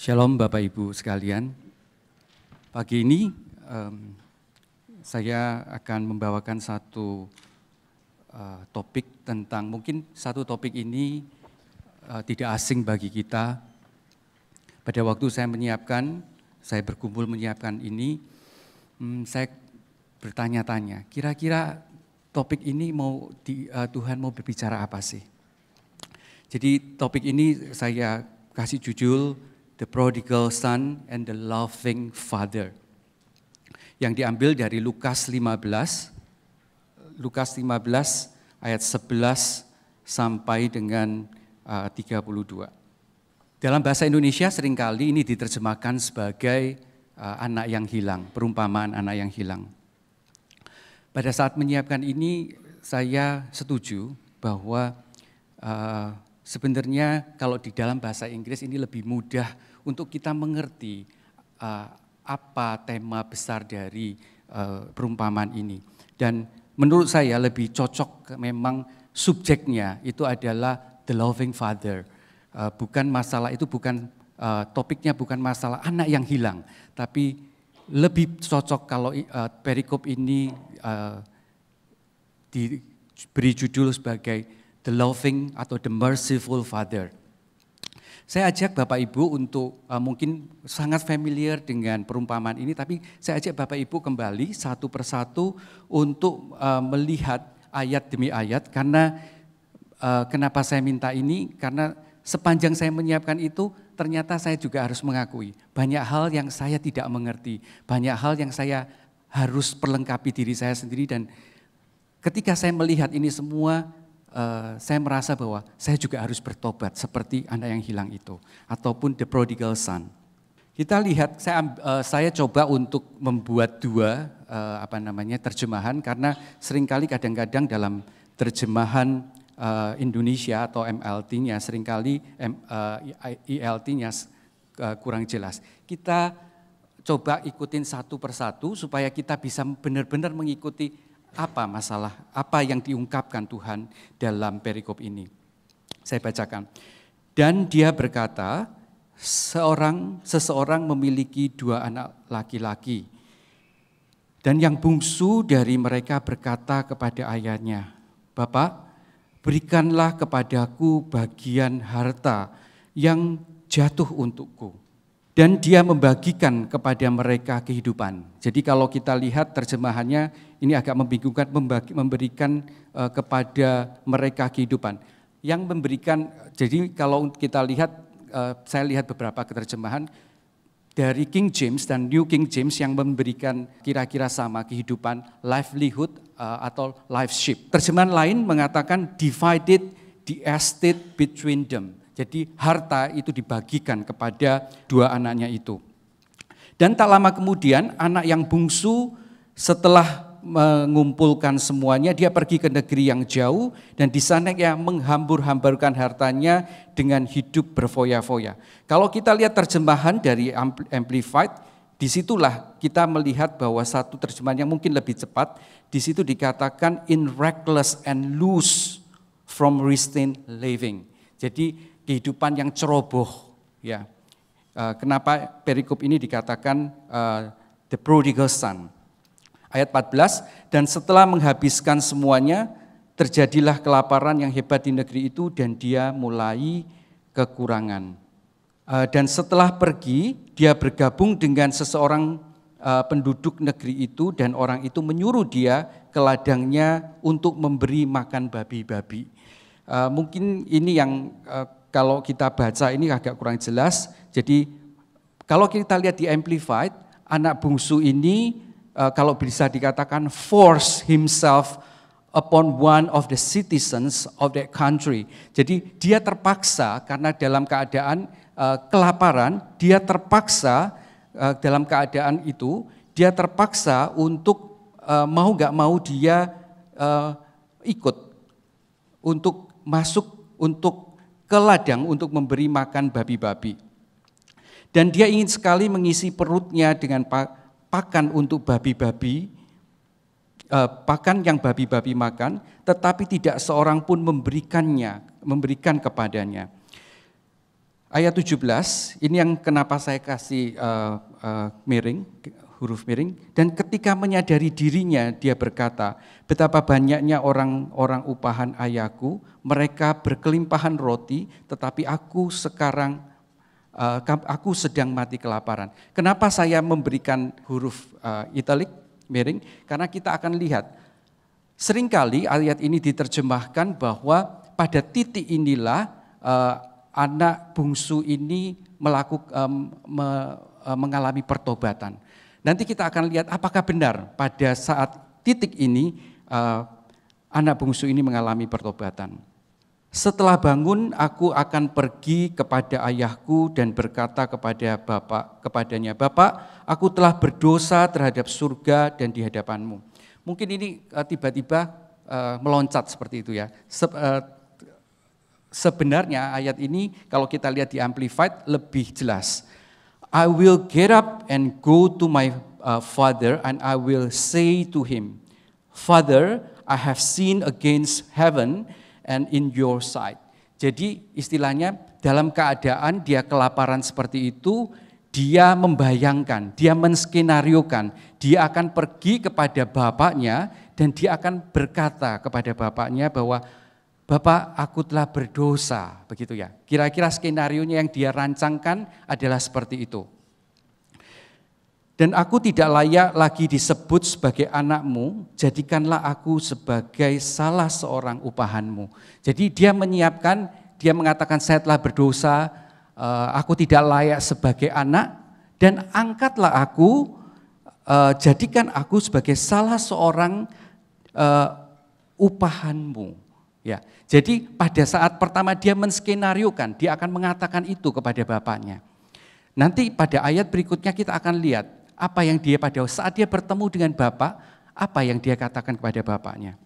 Shalom Bapak Ibu sekalian. Pagi ini um, saya akan membawakan satu uh, topik tentang mungkin satu topik ini uh, tidak asing bagi kita. Pada waktu saya menyiapkan, saya berkumpul menyiapkan ini, um, saya bertanya-tanya, kira-kira topik ini mau di, uh, Tuhan mau berbicara apa sih? Jadi topik ini saya kasih judul the prodigal son and the loving father. Yang diambil dari Lukas 15, Lukas 15 ayat 11 sampai dengan uh, 32. Dalam bahasa Indonesia seringkali ini diterjemahkan sebagai uh, anak yang hilang, perumpamaan anak yang hilang. Pada saat menyiapkan ini saya setuju bahwa uh, sebenarnya kalau di dalam bahasa Inggris ini lebih mudah untuk kita mengerti uh, apa tema besar dari uh, perumpamaan ini. Dan menurut saya lebih cocok memang subjeknya itu adalah the loving father. Uh, bukan masalah itu bukan uh, topiknya bukan masalah anak yang hilang, tapi lebih cocok kalau uh, perikop ini uh, diberi judul sebagai the loving atau the merciful father. Saya ajak Bapak Ibu untuk uh, mungkin sangat familiar dengan perumpamaan ini, tapi saya ajak Bapak Ibu kembali satu persatu untuk uh, melihat ayat demi ayat. Karena uh, kenapa saya minta ini? Karena sepanjang saya menyiapkan itu, ternyata saya juga harus mengakui banyak hal yang saya tidak mengerti, banyak hal yang saya harus perlengkapi diri saya sendiri dan ketika saya melihat ini semua Eh, saya merasa bahwa saya juga harus bertobat seperti anak yang hilang itu ataupun the prodigal son. Kita lihat saya uh, saya coba untuk membuat dua uh, apa namanya terjemahan karena seringkali kadang-kadang dalam terjemahan uh, Indonesia atau MLT-nya seringkali M, ILT-nya uh, kurang jelas. Kita coba ikutin satu persatu supaya kita bisa benar-benar mengikuti apa masalah, apa yang diungkapkan Tuhan dalam perikop ini. Saya bacakan. Dan dia berkata, seorang seseorang memiliki dua anak laki-laki. Dan yang bungsu dari mereka berkata kepada ayahnya, "Bapak, berikanlah kepadaku bagian harta yang jatuh untukku." dan dia membagikan kepada mereka kehidupan. Jadi kalau kita lihat terjemahannya ini agak membingungkan membagi, memberikan eh, kepada mereka kehidupan. Yang memberikan jadi kalau kita lihat eh, saya lihat beberapa keterjemahan dari King James dan New King James yang memberikan kira-kira sama kehidupan livelihood eh, atau life ship. Terjemahan lain mengatakan divided the estate between them jadi harta itu dibagikan kepada dua anaknya itu. Dan tak lama kemudian anak yang bungsu setelah mengumpulkan semuanya dia pergi ke negeri yang jauh dan di sana ia menghambur-hamburkan hartanya dengan hidup berfoya-foya. Kalau kita lihat terjemahan dari Amplified, disitulah kita melihat bahwa satu terjemahan yang mungkin lebih cepat, di situ dikatakan in reckless and loose from restrained living. Jadi kehidupan yang ceroboh ya. Eh, kenapa perikop ini dikatakan uh, the prodigal son? Ayat 14 dan setelah menghabiskan semuanya terjadilah kelaparan yang hebat di negeri itu dan dia mulai kekurangan. Eh, dan setelah pergi dia bergabung dengan seseorang penduduk negeri itu dan orang itu menyuruh dia ke ladangnya untuk memberi makan babi-babi. mungkin ini yang kalau kita baca ini agak kurang jelas. Jadi kalau kita lihat di Amplified, anak bungsu ini eh, kalau bisa dikatakan force himself upon one of the citizens of that country. Jadi dia terpaksa karena dalam keadaan eh, kelaparan, dia terpaksa eh, dalam keadaan itu, dia terpaksa untuk mau gak mau dia ikut untuk masuk untuk ke ladang untuk memberi makan babi-babi. Dan dia ingin sekali mengisi perutnya dengan pakan untuk babi-babi, eh, pakan yang babi-babi makan, tetapi tidak seorang pun memberikannya, memberikan kepadanya. Ayat 17, ini yang kenapa saya kasih eh, eh, miring, huruf miring. Dan ketika menyadari dirinya, dia berkata, betapa banyaknya orang-orang upahan ayahku mereka berkelimpahan roti, tetapi aku sekarang uh, aku sedang mati kelaparan. Kenapa saya memberikan huruf uh, eh, italik miring? Karena kita akan lihat seringkali ayat ini diterjemahkan bahwa pada titik inilah uh, anak bungsu ini melakukan um, me, uh, mengalami pertobatan. Nanti kita akan lihat apakah benar pada saat titik ini uh, anak bungsu ini mengalami pertobatan. Setelah bangun, aku akan pergi kepada ayahku dan berkata kepada bapak, kepadanya, Bapak, aku telah berdosa terhadap surga dan di hadapanmu. Mungkin ini eh, tiba-tiba uh, uh, meloncat seperti itu ya. Se uh, eh, sebenarnya ayat ini kalau kita lihat di Amplified lebih jelas. I will get up and go to my uh, father and I will say to him, Father, I have sinned against heaven and in your sight. Jadi istilahnya dalam keadaan dia kelaparan seperti itu, dia membayangkan, dia menskenariokan, dia akan pergi kepada bapaknya dan dia akan berkata kepada bapaknya bahwa Bapak, aku telah berdosa, begitu ya. Kira-kira skenario yang dia rancangkan adalah seperti itu. Dan aku tidak layak lagi disebut sebagai anakmu, jadikanlah aku sebagai salah seorang upahanmu. Jadi dia menyiapkan, dia mengatakan saya telah berdosa, eh, aku tidak layak sebagai anak, dan angkatlah aku, eh, jadikan aku sebagai salah seorang eh, upahanmu. Ya, jadi pada saat pertama dia menskenariokan, dia akan mengatakan itu kepada bapaknya. Nanti pada ayat berikutnya kita akan lihat apa yang dia pada saat dia bertemu dengan Bapak, apa yang dia katakan kepada Bapaknya.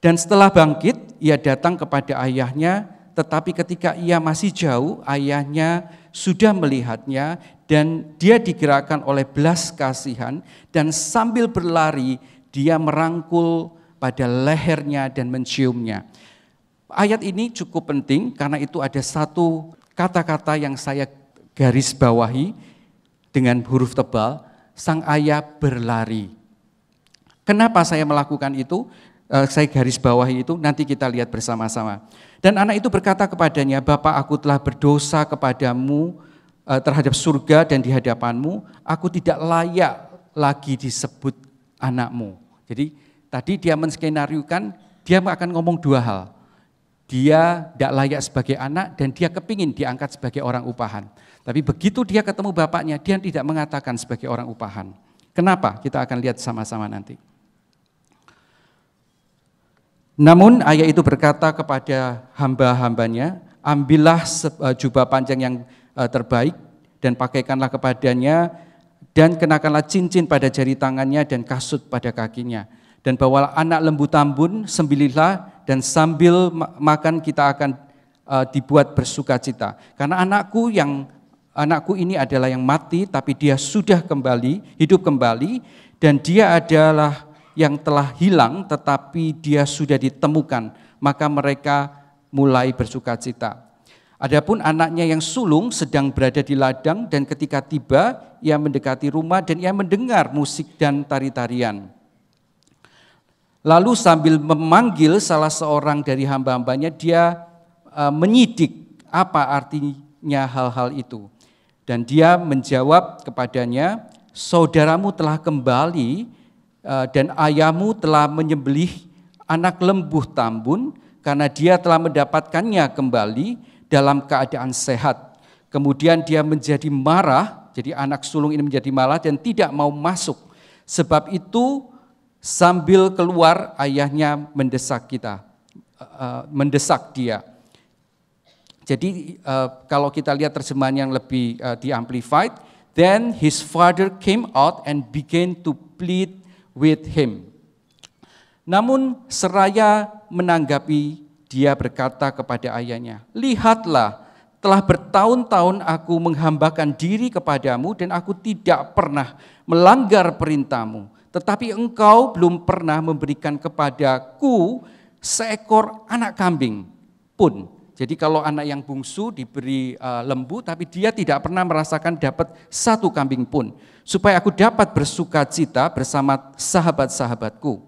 Dan setelah bangkit, ia datang kepada ayahnya, tetapi ketika ia masih jauh, ayahnya sudah melihatnya dan dia digerakkan oleh belas kasihan dan sambil berlari dia merangkul pada lehernya dan menciumnya. Ayat ini cukup penting karena itu ada satu kata-kata yang saya garis bawahi dengan huruf tebal, sang ayah berlari. Kenapa saya melakukan itu? Eh, saya garis bawahi itu, nanti kita lihat bersama-sama. Dan anak itu berkata kepadanya, Bapak aku telah berdosa kepadamu eh, terhadap surga dan di hadapanmu, aku tidak layak lagi disebut anakmu. Jadi tadi dia menskenariukan, dia akan ngomong dua hal. Dia tidak layak sebagai anak dan dia kepingin diangkat sebagai orang upahan. Tapi begitu dia ketemu bapaknya, dia tidak mengatakan sebagai orang upahan. Kenapa? Kita akan lihat sama-sama nanti. Namun ayah itu berkata kepada hamba-hambanya, ambillah eh, jubah panjang yang eh, terbaik dan pakaikanlah kepadanya dan kenakanlah cincin pada jari tangannya dan kasut pada kakinya. Dan bawalah anak lembu tambun, sembililah dan sambil makan kita akan eh, dibuat bersuka cita. Karena anakku yang anakku ini adalah yang mati tapi dia sudah kembali, hidup kembali dan dia adalah yang telah hilang tetapi dia sudah ditemukan." Maka mereka mulai bersuka cita. Adapun anaknya yang sulung sedang berada di ladang dan ketika tiba ia mendekati rumah dan ia mendengar musik dan tari-tarian. Lalu sambil memanggil salah seorang dari hamba-hambanya dia eh, menyidik apa artinya hal-hal itu. Dan dia menjawab kepadanya, saudaramu telah kembali eh, dan ayahmu telah menyembelih anak lembuh tambun karena dia telah mendapatkannya kembali dalam keadaan sehat. Kemudian dia menjadi marah, jadi anak sulung ini menjadi marah dan tidak mau masuk. Sebab itu sambil keluar ayahnya mendesak kita, eh, eh, mendesak dia. Jadi uh, kalau kita lihat terjemahan yang lebih uh, eh, di amplified, then his father came out and began to plead with him. Namun seraya menanggapi dia berkata kepada ayahnya, "Lihatlah, telah bertahun-tahun aku menghambakan diri kepadamu dan aku tidak pernah melanggar perintahmu. Tetapi engkau belum pernah memberikan kepadaku seekor anak kambing pun. Jadi kalau anak yang bungsu diberi eh, lembu tapi dia tidak pernah merasakan dapat satu kambing pun supaya aku dapat bersuka cita bersama sahabat-sahabatku.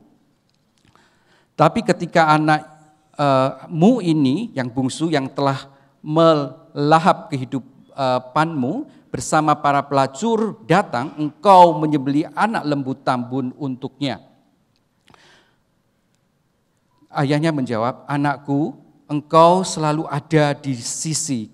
Tapi ketika anakmu eh, uh, ini yang bungsu yang telah melahap kehidupanmu eh, bersama para pelacur datang engkau menyembeli anak lembu tambun untuknya. Ayahnya menjawab, "Anakku, engkau selalu ada di sisi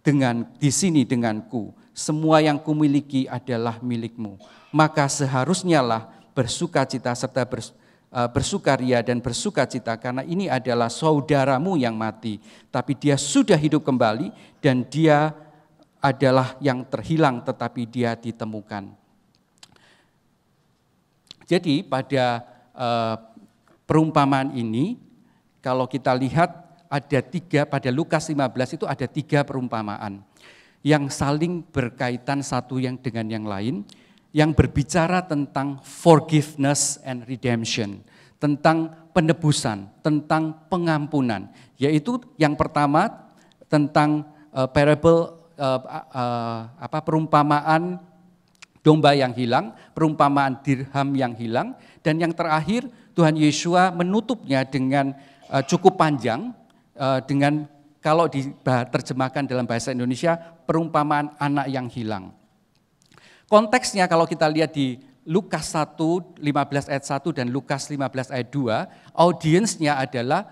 dengan di sini denganku. Semua yang kumiliki adalah milikmu. Maka seharusnya lah bersukacita serta bers, eh, bersukaria dan bersukacita karena ini adalah saudaramu yang mati, tapi dia sudah hidup kembali dan dia adalah yang terhilang tetapi dia ditemukan. Jadi pada uh, perumpamaan ini kalau kita lihat ada tiga, pada Lukas 15 itu ada tiga perumpamaan yang saling berkaitan satu yang dengan yang lain, yang berbicara tentang forgiveness and redemption, tentang penebusan, tentang pengampunan, yaitu yang pertama tentang uh, parable uh, uh, apa perumpamaan domba yang hilang, perumpamaan dirham yang hilang, dan yang terakhir Tuhan Yesus menutupnya dengan eh, cukup panjang Eh, dengan kalau diterjemahkan dalam bahasa Indonesia perumpamaan anak yang hilang. Konteksnya kalau kita lihat di Lukas 1, 15 ayat 1 dan Lukas 15 ayat 2, audiensnya adalah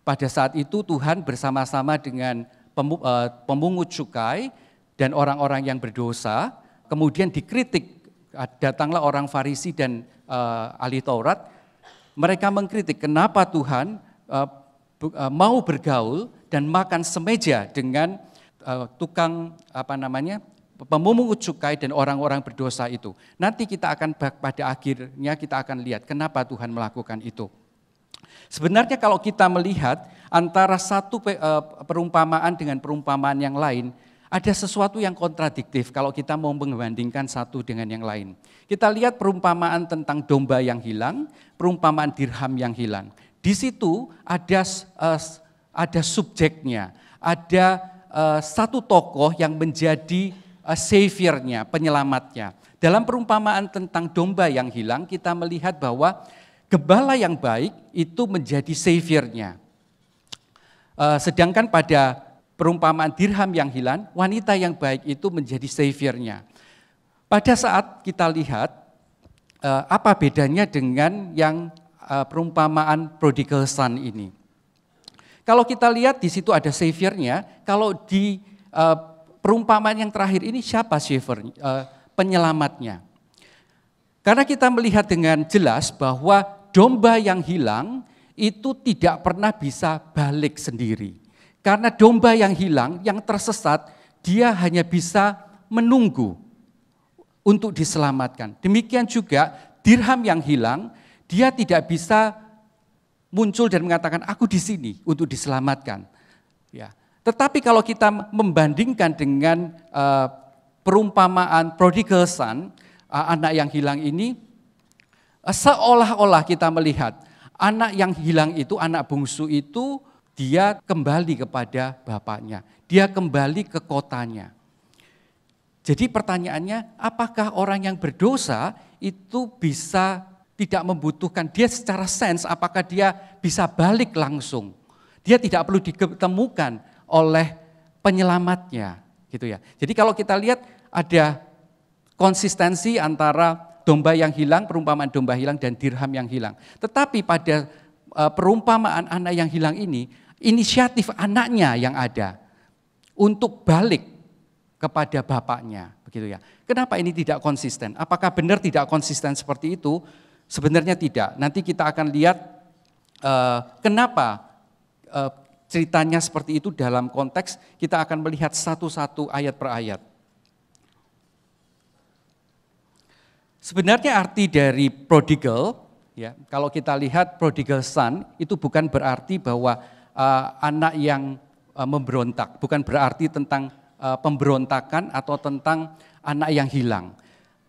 pada saat itu Tuhan bersama-sama dengan eh, pemungut cukai dan orang-orang yang berdosa, kemudian dikritik, eh, datanglah orang Farisi dan ahli Taurat, mereka mengkritik kenapa Tuhan Eh, mau bergaul dan makan semeja dengan eh, tukang apa namanya pemungut cukai dan orang-orang berdosa itu. Nanti kita akan pada akhirnya kita akan lihat kenapa Tuhan melakukan itu. Sebenarnya kalau kita melihat antara satu eh, perumpamaan dengan perumpamaan yang lain, ada sesuatu yang kontradiktif kalau kita mau membandingkan satu dengan yang lain. Kita lihat perumpamaan tentang domba yang hilang, perumpamaan dirham yang hilang. Di situ ada eh, ada subjeknya, ada eh, satu tokoh yang menjadi eh, saviornya, penyelamatnya. Dalam perumpamaan tentang domba yang hilang, kita melihat bahwa gembala yang baik itu menjadi saviornya. Sedangkan pada perumpamaan dirham yang hilang, wanita yang baik itu menjadi saviornya. Pada saat kita lihat apa bedanya dengan yang Eh, perumpamaan prodigal son ini. Kalau kita lihat di situ ada saviornya, kalau di eh, perumpamaan yang terakhir ini siapa savior eh, penyelamatnya? Karena kita melihat dengan jelas bahwa domba yang hilang itu tidak pernah bisa balik sendiri. Karena domba yang hilang, yang tersesat, dia hanya bisa menunggu untuk diselamatkan. Demikian juga dirham yang hilang, dia tidak bisa muncul dan mengatakan aku di sini untuk diselamatkan. Ya. Tetapi kalau kita membandingkan dengan uh, perumpamaan prodigal son, uh, anak yang hilang ini, uh, seolah-olah kita melihat anak yang hilang itu, anak bungsu itu, dia kembali kepada bapaknya, dia kembali ke kotanya. Jadi pertanyaannya, apakah orang yang berdosa itu bisa tidak membutuhkan. Dia secara sense apakah dia bisa balik langsung. Dia tidak perlu ditemukan oleh penyelamatnya, gitu ya. Jadi kalau kita lihat ada konsistensi antara domba yang hilang, perumpamaan domba hilang dan dirham yang hilang. Tetapi pada eh, perumpamaan anak yang hilang ini, inisiatif anaknya yang ada untuk balik kepada bapaknya, begitu ya. Kenapa ini tidak konsisten? Apakah benar tidak konsisten seperti itu? Sebenarnya tidak. Nanti kita akan lihat uh, kenapa uh, ceritanya seperti itu dalam konteks kita akan melihat satu-satu ayat per ayat. Sebenarnya arti dari prodigal, ya, kalau kita lihat prodigal son itu bukan berarti bahwa uh, anak yang uh, memberontak, bukan berarti tentang uh, pemberontakan atau tentang anak yang hilang.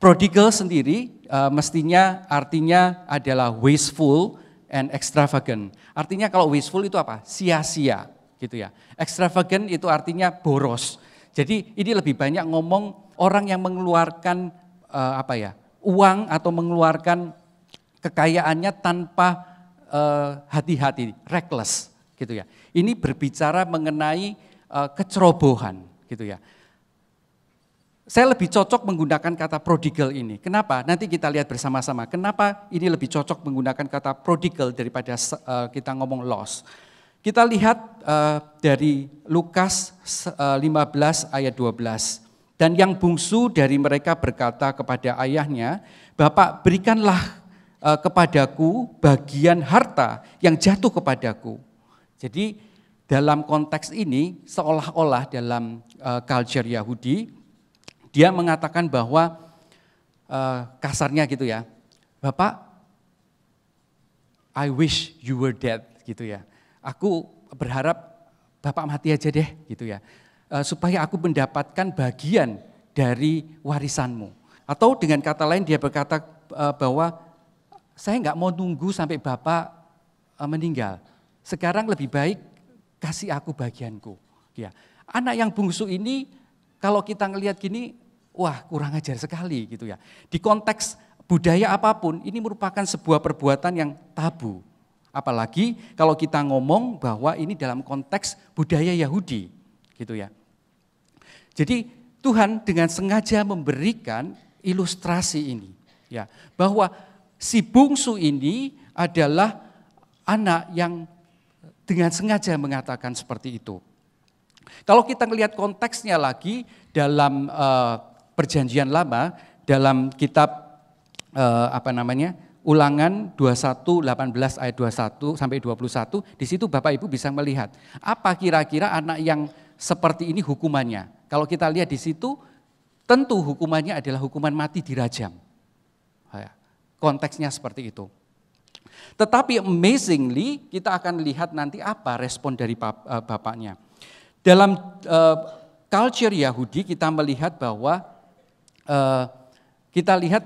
Prodigal sendiri uh, mestinya artinya adalah wasteful and extravagant. Artinya kalau wasteful itu apa? Sia-sia gitu ya. Extravagant itu artinya boros. Jadi ini lebih banyak ngomong orang yang mengeluarkan uh, apa ya? uang atau mengeluarkan kekayaannya tanpa uh, hati-hati, reckless gitu ya. Ini berbicara mengenai uh, kecerobohan gitu ya. Saya lebih cocok menggunakan kata prodigal ini. Kenapa? Nanti kita lihat bersama-sama. Kenapa ini lebih cocok menggunakan kata prodigal daripada eh, kita ngomong loss. Kita lihat eh, dari Lukas uh, eh, 15 ayat 12. Dan yang bungsu dari mereka berkata kepada ayahnya, "Bapak, berikanlah kepadaku bagian harta yang jatuh kepadaku." Jadi dalam konteks ini seolah-olah dalam uh, culture Yahudi dia mengatakan bahwa eh, kasarnya gitu ya, Bapak, I wish you were dead gitu ya. Aku berharap Bapak mati aja deh gitu ya, eh, supaya aku mendapatkan bagian dari warisanmu. Atau dengan kata lain dia berkata eh, bahwa saya nggak mau nunggu sampai Bapak meninggal. Sekarang lebih baik kasih aku bagianku. Gitu ya. Anak yang bungsu ini kalau kita ngelihat gini wah kurang ajar sekali gitu ya. Di konteks budaya apapun ini merupakan sebuah perbuatan yang tabu. Apalagi kalau kita ngomong bahwa ini dalam konteks budaya Yahudi gitu ya. Jadi Tuhan dengan sengaja memberikan ilustrasi ini ya bahwa si bungsu ini adalah anak yang dengan sengaja mengatakan seperti itu. Kalau kita melihat konteksnya lagi dalam uh, perjanjian lama dalam kitab eh, apa namanya Ulangan 21 18 ayat 21 sampai 21 di situ Bapak Ibu bisa melihat apa kira-kira anak yang seperti ini hukumannya. Kalau kita lihat di situ tentu hukumannya adalah hukuman mati dirajam. Ya, konteksnya seperti itu. Tetapi amazingly kita akan lihat nanti apa respon dari eh, bapaknya. Dalam uh, culture Yahudi kita melihat bahwa Eh, kita lihat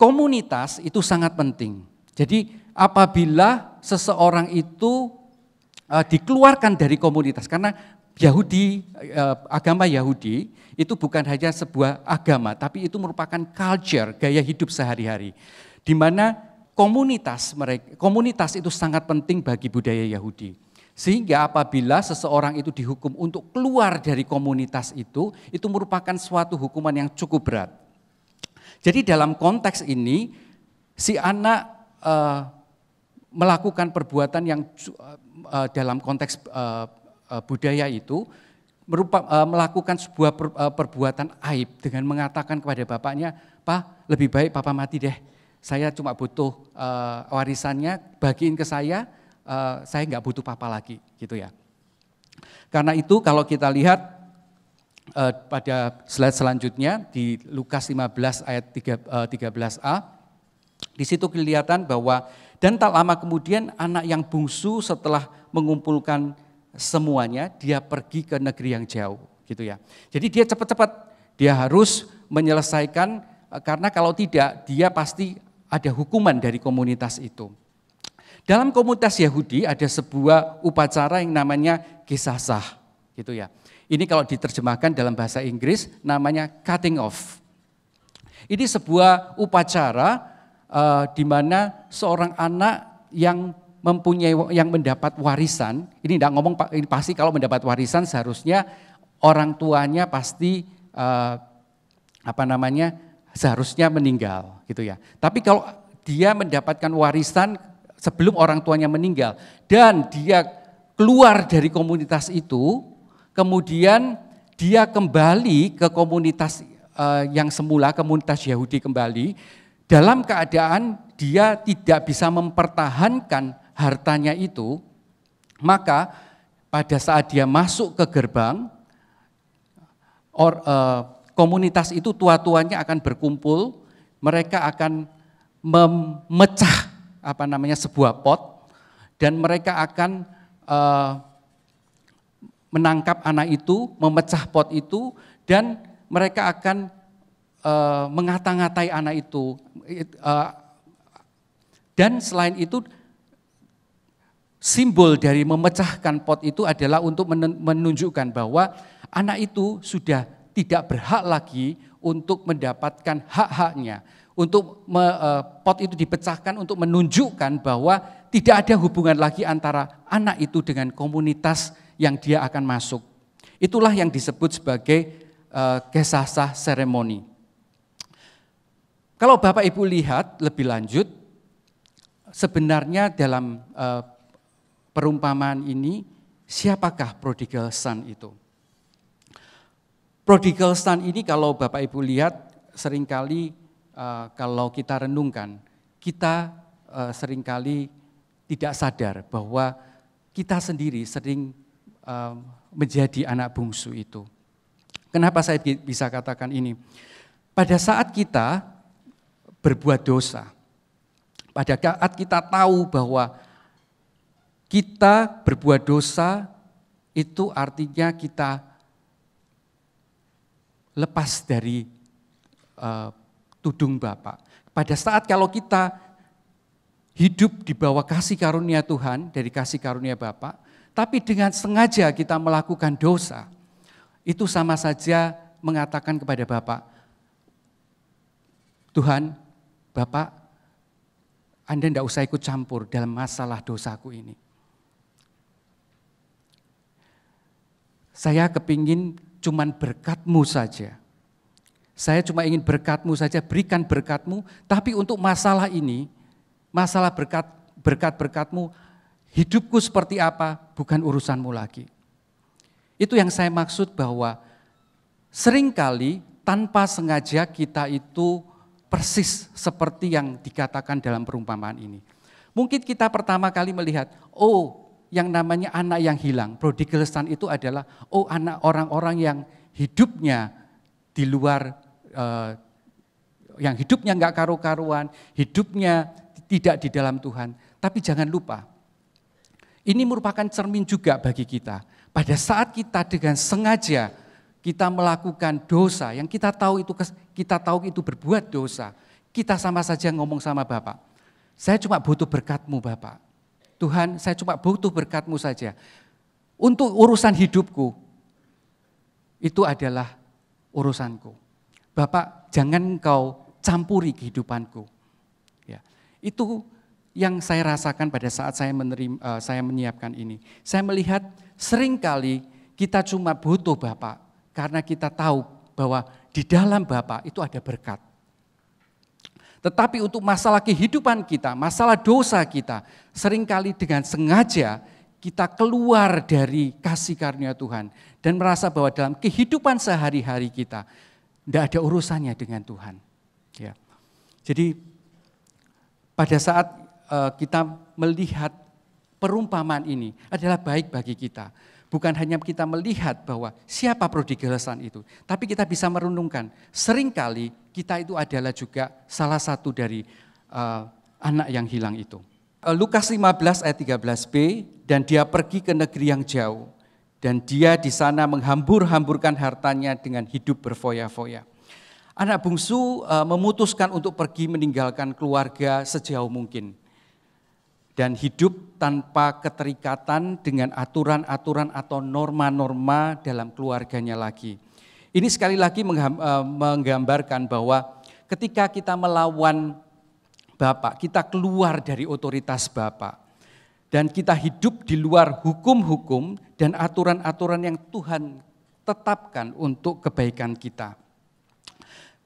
komunitas itu sangat penting. Jadi apabila seseorang itu eh, dikeluarkan dari komunitas karena Yahudi eh, agama Yahudi itu bukan hanya sebuah agama tapi itu merupakan culture gaya hidup sehari-hari di mana komunitas mereka komunitas itu sangat penting bagi budaya Yahudi. Sehingga apabila seseorang itu dihukum untuk keluar dari komunitas itu, itu merupakan suatu hukuman yang cukup berat. Jadi dalam konteks ini, si anak uh, melakukan perbuatan yang uh, dalam konteks uh, budaya itu merupa, melakukan sebuah per, perbuatan aib dengan mengatakan kepada bapaknya, "Pak, lebih baik papa mati deh. Saya cuma butuh warisannya, bagiin ke saya." Eh, saya nggak butuh papa lagi gitu ya. Karena itu kalau kita lihat eh, pada slide selanjutnya di Lukas 15 ayat 3, uh, 13a, di situ kelihatan bahwa dan tak lama kemudian anak yang bungsu setelah mengumpulkan semuanya dia pergi ke negeri yang jauh gitu ya. Jadi dia cepat-cepat dia harus menyelesaikan eh, karena kalau tidak dia pasti ada hukuman dari komunitas itu. Dalam komunitas Yahudi ada sebuah upacara yang namanya sah, gitu ya. Ini kalau diterjemahkan dalam bahasa Inggris namanya cutting off. Ini sebuah upacara uh, di mana seorang anak yang mempunyai yang mendapat warisan, ini tidak ngomong ini pasti kalau mendapat warisan seharusnya orang tuanya pasti uh, apa namanya seharusnya meninggal gitu ya. Tapi kalau dia mendapatkan warisan sebelum orang tuanya meninggal dan dia keluar dari komunitas itu, kemudian dia kembali ke komunitas uh, yang semula, komunitas Yahudi kembali dalam keadaan dia tidak bisa mempertahankan hartanya itu, maka pada saat dia masuk ke gerbang or, uh, komunitas itu tua-tuanya akan berkumpul, mereka akan memecah apa namanya sebuah pot dan mereka akan uh, menangkap anak itu, memecah pot itu dan mereka akan uh, mengata-ngatai anak itu. Uh, dan selain itu simbol dari memecahkan pot itu adalah untuk menunjukkan bahwa anak itu sudah tidak berhak lagi untuk mendapatkan hak-haknya untuk me, uh, pot itu dipecahkan untuk menunjukkan bahwa tidak ada hubungan lagi antara anak itu dengan komunitas yang dia akan masuk. Itulah yang disebut sebagai uh, seremoni. Kalau Bapak Ibu lihat lebih lanjut, sebenarnya dalam uh, perumpamaan ini siapakah prodigal son itu? Prodigal son ini kalau Bapak Ibu lihat seringkali Eh, kalau kita renungkan, kita uh, seringkali tidak sadar bahwa kita sendiri sering eh, menjadi anak bungsu itu. Kenapa saya bisa katakan ini? Pada saat kita berbuat dosa, pada saat kita tahu bahwa kita berbuat dosa itu artinya kita lepas dari tudung bapak Pada saat kalau kita hidup di bawah kasih karunia Tuhan, dari kasih karunia bapak tapi dengan sengaja kita melakukan dosa, itu sama saja mengatakan kepada Bapak, Tuhan, Bapak, Anda tidak usah ikut campur dalam masalah dosaku ini. Saya kepingin cuman berkatmu saja. Saya cuma ingin berkatmu saja, berikan berkatmu. Tapi untuk masalah ini, masalah berkat berkat berkatmu, hidupku seperti apa, bukan urusanmu lagi. Itu yang saya maksud bahwa seringkali tanpa sengaja kita itu persis seperti yang dikatakan dalam perumpamaan ini. Mungkin kita pertama kali melihat, oh yang namanya anak yang hilang, prodigal son itu adalah oh anak orang-orang yang hidupnya di luar uh, yang hidupnya nggak karu-karuan, hidupnya tidak di dalam Tuhan. Tapi jangan lupa, ini merupakan cermin juga bagi kita. Pada saat kita dengan sengaja kita melakukan dosa yang kita tahu itu kita tahu itu berbuat dosa, kita sama saja ngomong sama Bapak. Saya cuma butuh berkatmu Bapak. Tuhan, saya cuma butuh berkatmu saja. Untuk urusan hidupku, itu adalah urusanku. Bapak jangan kau campuri kehidupanku. Ya. Itu yang saya rasakan pada saat saya menerima, uh, eh, saya menyiapkan ini. Saya melihat seringkali kita cuma butuh Bapak karena kita tahu bahwa di dalam Bapak itu ada berkat. Tetapi untuk masalah kehidupan kita, masalah dosa kita, seringkali dengan sengaja kita keluar dari kasih karunia Tuhan dan merasa bahwa dalam kehidupan sehari-hari kita tidak ada urusannya dengan Tuhan. Ya. Jadi pada saat uh, kita melihat perumpamaan ini adalah baik bagi kita. Bukan hanya kita melihat bahwa siapa prodigalesan itu, tapi kita bisa merenungkan. Seringkali kita itu adalah juga salah satu dari uh, anak yang hilang itu. Eh, Lukas 15 ayat 13b, dan dia pergi ke negeri yang jauh dan dia di sana menghambur-hamburkan hartanya dengan hidup berfoya-foya. Anak bungsu eh, memutuskan untuk pergi meninggalkan keluarga sejauh mungkin dan hidup tanpa keterikatan dengan aturan-aturan atau norma-norma dalam keluarganya lagi. Ini sekali lagi eh, menggambarkan bahwa ketika kita melawan Bapak, kita keluar dari otoritas Bapak dan kita hidup di luar hukum-hukum dan aturan-aturan yang Tuhan tetapkan untuk kebaikan kita.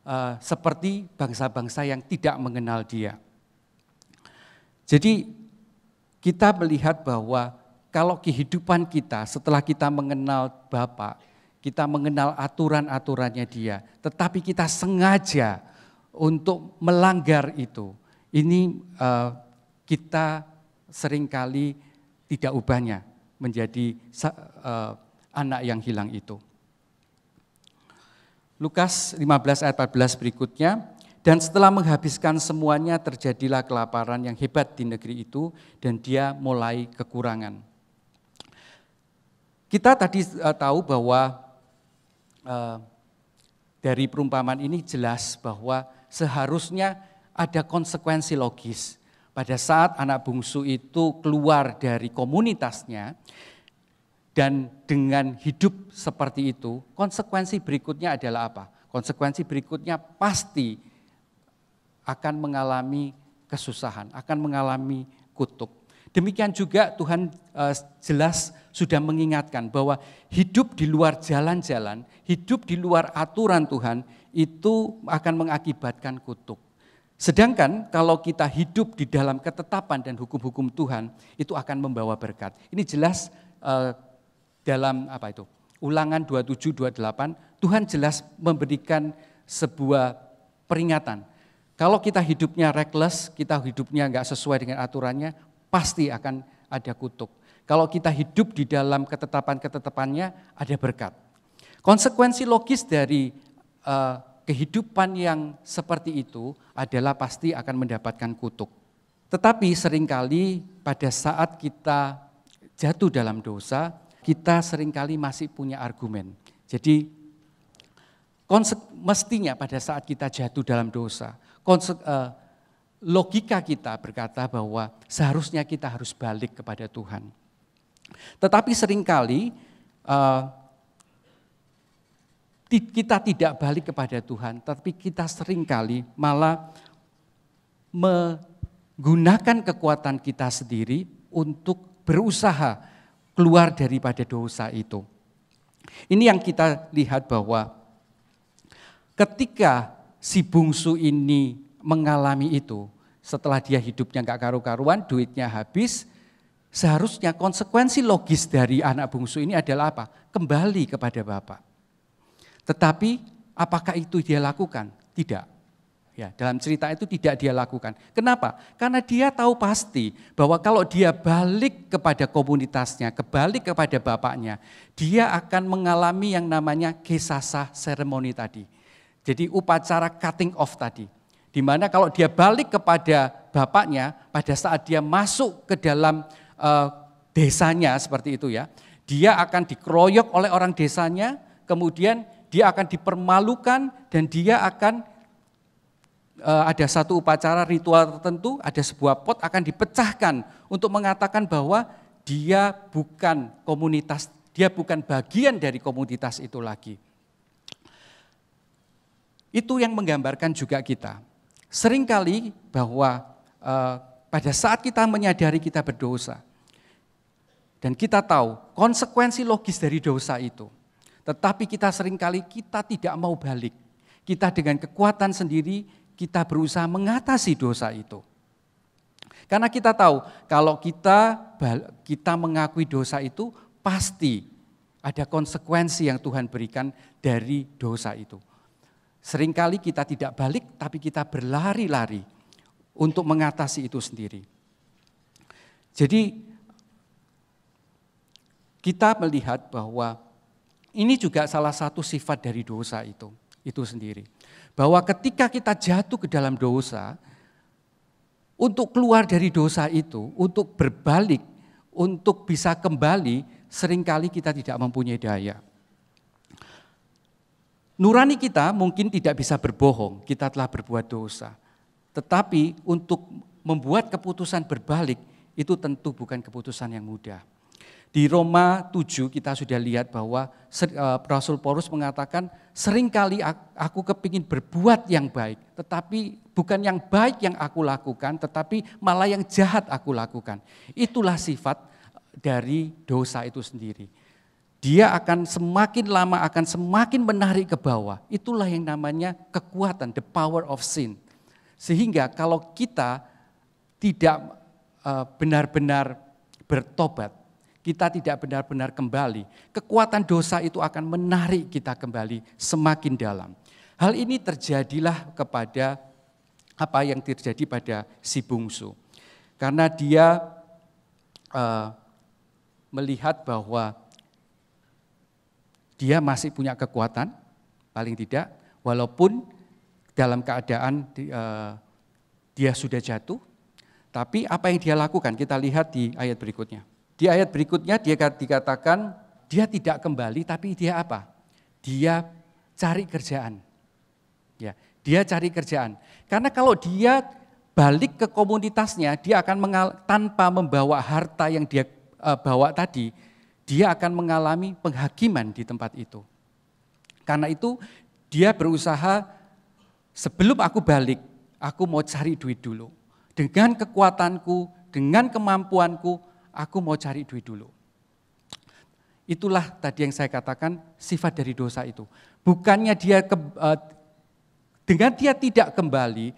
Uh, seperti bangsa-bangsa yang tidak mengenal Dia. Jadi kita melihat bahwa kalau kehidupan kita setelah kita mengenal Bapa, kita mengenal aturan-aturannya Dia, tetapi kita sengaja untuk melanggar itu. Ini uh, kita seringkali tidak ubahnya menjadi uh, anak yang hilang itu. Lukas 15 ayat 14 berikutnya, dan setelah menghabiskan semuanya terjadilah kelaparan yang hebat di negeri itu dan dia mulai kekurangan. Kita tadi uh, tahu bahwa uh, dari perumpamaan ini jelas bahwa seharusnya ada konsekuensi logis pada saat anak bungsu itu keluar dari komunitasnya dan dengan hidup seperti itu, konsekuensi berikutnya adalah apa? Konsekuensi berikutnya pasti akan mengalami kesusahan, akan mengalami kutuk. Demikian juga Tuhan eh, jelas sudah mengingatkan bahwa hidup di luar jalan-jalan, hidup di luar aturan Tuhan itu akan mengakibatkan kutuk. Sedangkan kalau kita hidup di dalam ketetapan dan hukum-hukum Tuhan, itu akan membawa berkat. Ini jelas eh, dalam apa itu? Ulangan 27 28, Tuhan jelas memberikan sebuah peringatan. Kalau kita hidupnya reckless, kita hidupnya nggak sesuai dengan aturannya, pasti akan ada kutuk. Kalau kita hidup di dalam ketetapan-ketetapannya, ada berkat. Konsekuensi logis dari uh, kehidupan yang seperti itu adalah pasti akan mendapatkan kutuk. Tetapi seringkali pada saat kita jatuh dalam dosa, kita seringkali masih punya argumen. Jadi konsep mestinya pada saat kita jatuh dalam dosa, konsep eh, logika kita berkata bahwa seharusnya kita harus balik kepada Tuhan. Tetapi seringkali eh, kita tidak balik kepada Tuhan, tapi kita seringkali malah menggunakan kekuatan kita sendiri untuk berusaha keluar daripada dosa itu. Ini yang kita lihat bahwa ketika si bungsu ini mengalami itu, setelah dia hidupnya nggak karu-karuan, duitnya habis, seharusnya konsekuensi logis dari anak bungsu ini adalah apa? Kembali kepada Bapak tetapi apakah itu dia lakukan? Tidak. Ya, dalam cerita itu tidak dia lakukan. Kenapa? Karena dia tahu pasti bahwa kalau dia balik kepada komunitasnya, kebalik kepada bapaknya, dia akan mengalami yang namanya kesasa seremoni tadi. Jadi upacara cutting off tadi. Dimana kalau dia balik kepada bapaknya, pada saat dia masuk ke dalam uh, desanya seperti itu ya, dia akan dikeroyok oleh orang desanya, kemudian dia akan dipermalukan dan dia akan e, ada satu upacara ritual tertentu, ada sebuah pot akan dipecahkan untuk mengatakan bahwa dia bukan komunitas, dia bukan bagian dari komunitas itu lagi. Itu yang menggambarkan juga kita. Seringkali bahwa eh, pada saat kita menyadari kita berdosa dan kita tahu konsekuensi logis dari dosa itu, tetapi kita seringkali kita tidak mau balik. Kita dengan kekuatan sendiri kita berusaha mengatasi dosa itu. Karena kita tahu kalau kita kita mengakui dosa itu pasti ada konsekuensi yang Tuhan berikan dari dosa itu. Seringkali kita tidak balik tapi kita berlari-lari untuk mengatasi itu sendiri. Jadi kita melihat bahwa ini juga salah satu sifat dari dosa itu, itu sendiri. Bahwa ketika kita jatuh ke dalam dosa, untuk keluar dari dosa itu, untuk berbalik, untuk bisa kembali, seringkali kita tidak mempunyai daya. Nurani kita mungkin tidak bisa berbohong, kita telah berbuat dosa. Tetapi untuk membuat keputusan berbalik itu tentu bukan keputusan yang mudah. Di Roma 7 kita sudah lihat bahwa eh, Rasul Paulus mengatakan seringkali aku kepingin berbuat yang baik, tetapi bukan yang baik yang aku lakukan, tetapi malah yang jahat aku lakukan. Itulah sifat eh, dari dosa itu sendiri. Dia akan semakin lama akan semakin menarik ke bawah. Itulah yang namanya kekuatan, the power of sin. Sehingga kalau kita tidak eh, benar-benar bertobat, kita tidak benar-benar kembali, kekuatan dosa itu akan menarik kita kembali semakin dalam. Hal ini terjadilah kepada apa yang terjadi pada si bungsu. Karena dia uh, melihat bahwa dia masih punya kekuatan, paling tidak, walaupun dalam keadaan uh, dia sudah jatuh, tapi apa yang dia lakukan kita lihat di ayat berikutnya. Di ayat berikutnya dia dikatakan dia tidak kembali tapi dia apa? Dia cari kerjaan. Ya, dia cari kerjaan. Karena kalau dia balik ke komunitasnya, dia akan mengal tanpa membawa harta yang dia uh, bawa tadi, dia akan mengalami penghakiman di tempat itu. Karena itu dia berusaha sebelum aku balik, aku mau cari duit dulu. Dengan kekuatanku, dengan kemampuanku, aku mau cari duit dulu. Itulah tadi yang saya katakan sifat dari dosa itu. Bukannya dia ke, eh, dengan dia tidak kembali,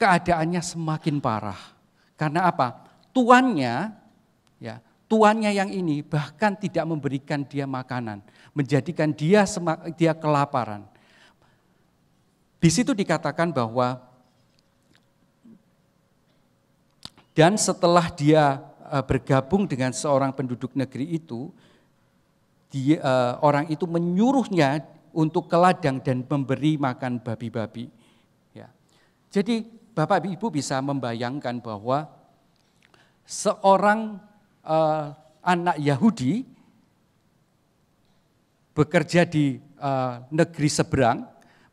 keadaannya semakin parah. Karena apa? Tuannya, ya, tuannya yang ini bahkan tidak memberikan dia makanan, menjadikan dia semak, dia kelaparan. Di situ dikatakan bahwa dan setelah dia Eh, bergabung dengan seorang penduduk negeri itu, dia, uh, orang itu menyuruhnya untuk ke ladang dan memberi makan babi-babi. Ya. Jadi Bapak Ibu bisa membayangkan bahwa seorang uh, anak Yahudi bekerja di uh, negeri seberang,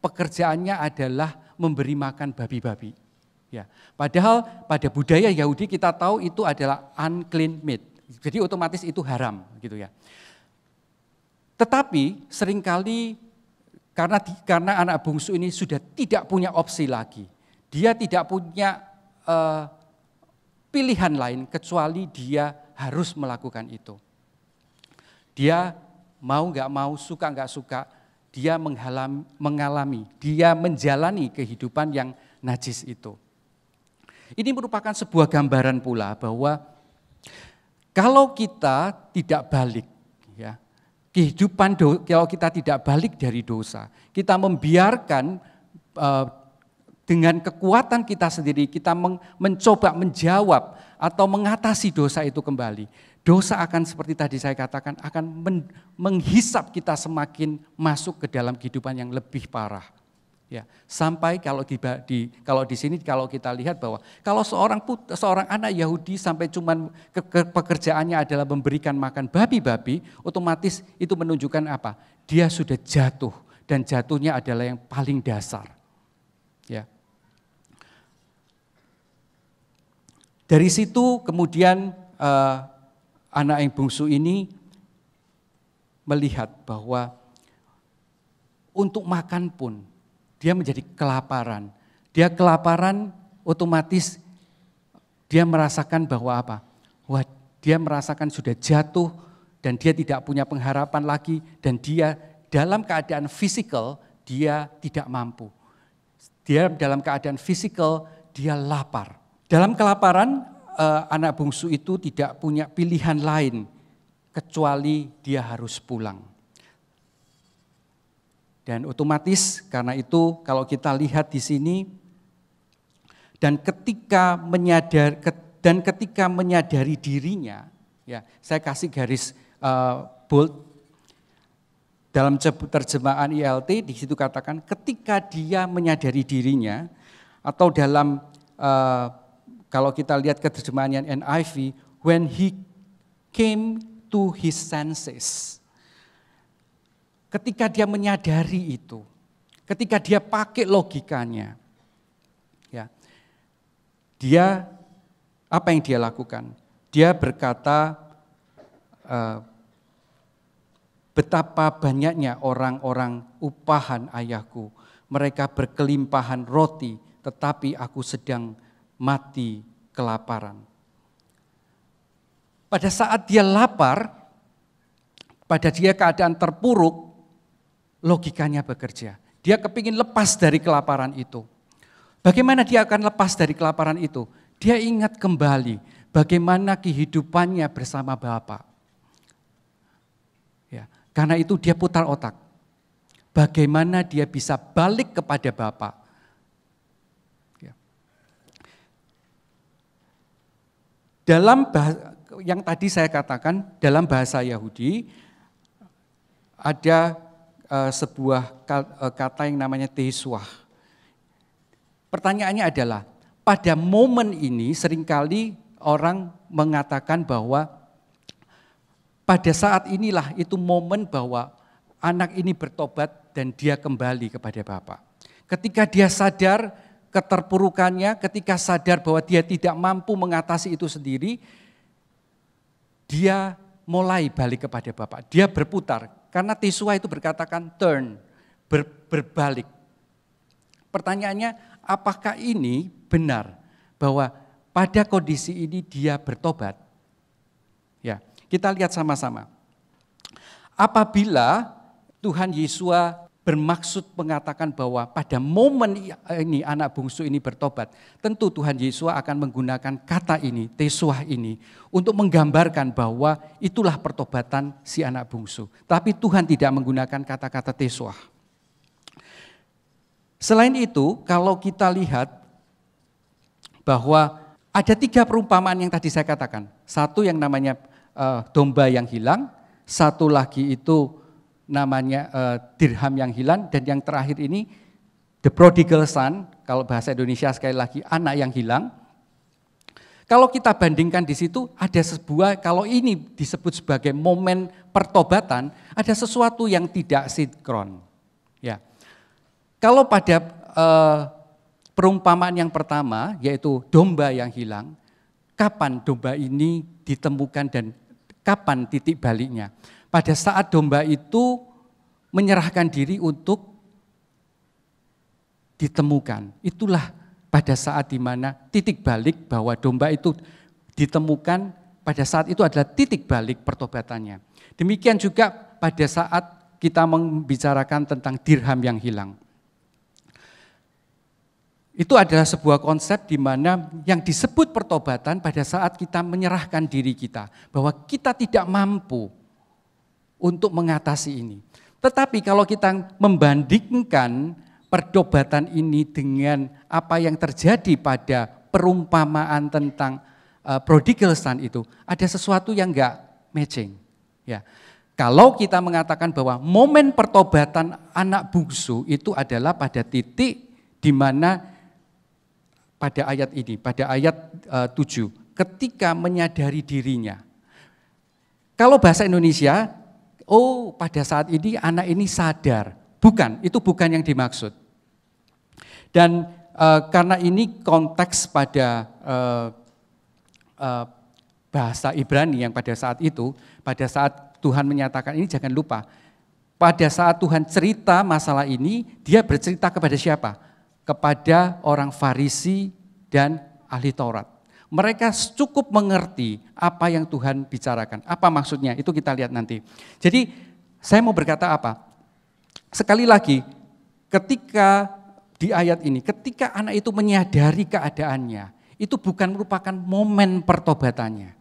pekerjaannya adalah memberi makan babi-babi. Ya, padahal pada budaya Yahudi kita tahu itu adalah unclean meat. Jadi otomatis itu haram gitu ya. Tetapi seringkali karena karena anak bungsu ini sudah tidak punya opsi lagi. Dia tidak punya uh, pilihan lain kecuali dia harus melakukan itu. Dia mau nggak mau, suka nggak suka, dia menghalami, mengalami, dia menjalani kehidupan yang najis itu. Ini merupakan sebuah gambaran pula bahwa kalau kita tidak balik, ya kehidupan do, kalau kita tidak balik dari dosa, kita membiarkan uh, dengan kekuatan kita sendiri, kita men, mencoba menjawab atau mengatasi dosa itu kembali. Dosa akan seperti tadi saya katakan akan men, menghisap kita semakin masuk ke dalam kehidupan yang lebih parah Ya, sampai kalau di, di kalau di sini kalau kita lihat bahwa kalau seorang put, seorang anak Yahudi sampai cuman ke, ke, pekerjaannya adalah memberikan makan babi-babi, otomatis itu menunjukkan apa? Dia sudah jatuh dan jatuhnya adalah yang paling dasar. Ya. Dari situ kemudian eh, anak yang bungsu ini melihat bahwa untuk makan pun dia menjadi kelaparan. Dia kelaparan otomatis dia merasakan bahwa apa? Wah, dia merasakan sudah jatuh dan dia tidak punya pengharapan lagi dan dia dalam keadaan fisikal dia tidak mampu. Dia dalam keadaan fisikal dia lapar. Dalam kelaparan eh, anak bungsu itu tidak punya pilihan lain kecuali dia harus pulang. Dan otomatis karena itu kalau kita lihat di sini dan ketika menyadar dan ketika menyadari dirinya, ya saya kasih garis uh, bold dalam terjemahan ILT di situ katakan ketika dia menyadari dirinya atau dalam uh, kalau kita lihat keterjemahan NIV when he came to his senses ketika dia menyadari itu, ketika dia pakai logikanya, ya, dia apa yang dia lakukan? Dia berkata uh, betapa banyaknya orang-orang upahan ayahku, mereka berkelimpahan roti, tetapi aku sedang mati kelaparan. Pada saat dia lapar, pada dia keadaan terpuruk, logikanya bekerja. Dia kepingin lepas dari kelaparan itu. Bagaimana dia akan lepas dari kelaparan itu? Dia ingat kembali bagaimana kehidupannya bersama Bapak. Ya, karena itu dia putar otak. Bagaimana dia bisa balik kepada Bapak. Ya. dalam bahasa, yang tadi saya katakan dalam bahasa Yahudi ada uh, sebuah eh, kata yang namanya teiswah. Pertanyaannya adalah, pada momen ini seringkali orang mengatakan bahwa pada saat inilah itu momen bahwa anak ini bertobat dan dia kembali kepada Bapak. Ketika dia sadar keterpurukannya, ketika sadar bahwa dia tidak mampu mengatasi itu sendiri, dia mulai balik kepada Bapak. Dia berputar. Karena Tiswa itu berkatakan turn, ber, berbalik. Pertanyaannya, apakah ini benar bahwa pada kondisi ini dia bertobat? Ya, kita lihat sama-sama. Apabila Tuhan Yesus bermaksud mengatakan bahwa pada momen ini anak bungsu ini bertobat, tentu Tuhan Yesus akan menggunakan kata ini, tesuah ini, untuk menggambarkan bahwa itulah pertobatan si anak bungsu. Tapi Tuhan tidak menggunakan kata-kata tesuah. Selain itu, kalau kita lihat bahwa ada tiga perumpamaan yang tadi saya katakan. Satu yang namanya eh, domba yang hilang, satu lagi itu namanya uh, dirham yang hilang dan yang terakhir ini the prodigal son, kalau bahasa Indonesia sekali lagi anak yang hilang. Kalau kita bandingkan di situ ada sebuah kalau ini disebut sebagai momen pertobatan, ada sesuatu yang tidak sinkron. Ya. Kalau pada uh, perumpamaan yang pertama yaitu domba yang hilang, kapan domba ini ditemukan dan kapan titik baliknya? pada saat domba itu menyerahkan diri untuk ditemukan. Itulah pada saat dimana titik balik bahwa domba itu ditemukan pada saat itu adalah titik balik pertobatannya. Demikian juga pada saat kita membicarakan tentang dirham yang hilang. Itu adalah sebuah konsep di mana yang disebut pertobatan pada saat kita menyerahkan diri kita bahwa kita tidak mampu untuk mengatasi ini. Tetapi kalau kita membandingkan perdobatan ini dengan apa yang terjadi pada perumpamaan tentang uh, prodigal son itu, ada sesuatu yang enggak matching. Ya. Kalau kita mengatakan bahwa momen pertobatan anak bungsu itu adalah pada titik di mana pada ayat ini, pada ayat eh, uh, 7, ketika menyadari dirinya. Kalau bahasa Indonesia oh pada saat ini anak ini sadar. Bukan, itu bukan yang dimaksud. Dan e, karena ini konteks pada e, e, bahasa Ibrani yang pada saat itu, pada saat Tuhan menyatakan ini jangan lupa, pada saat Tuhan cerita masalah ini, dia bercerita kepada siapa? Kepada orang Farisi dan ahli Taurat mereka cukup mengerti apa yang Tuhan bicarakan. Apa maksudnya? Itu kita lihat nanti. Jadi saya mau berkata apa? Sekali lagi, ketika di ayat ini, ketika anak itu menyadari keadaannya, itu bukan merupakan momen pertobatannya.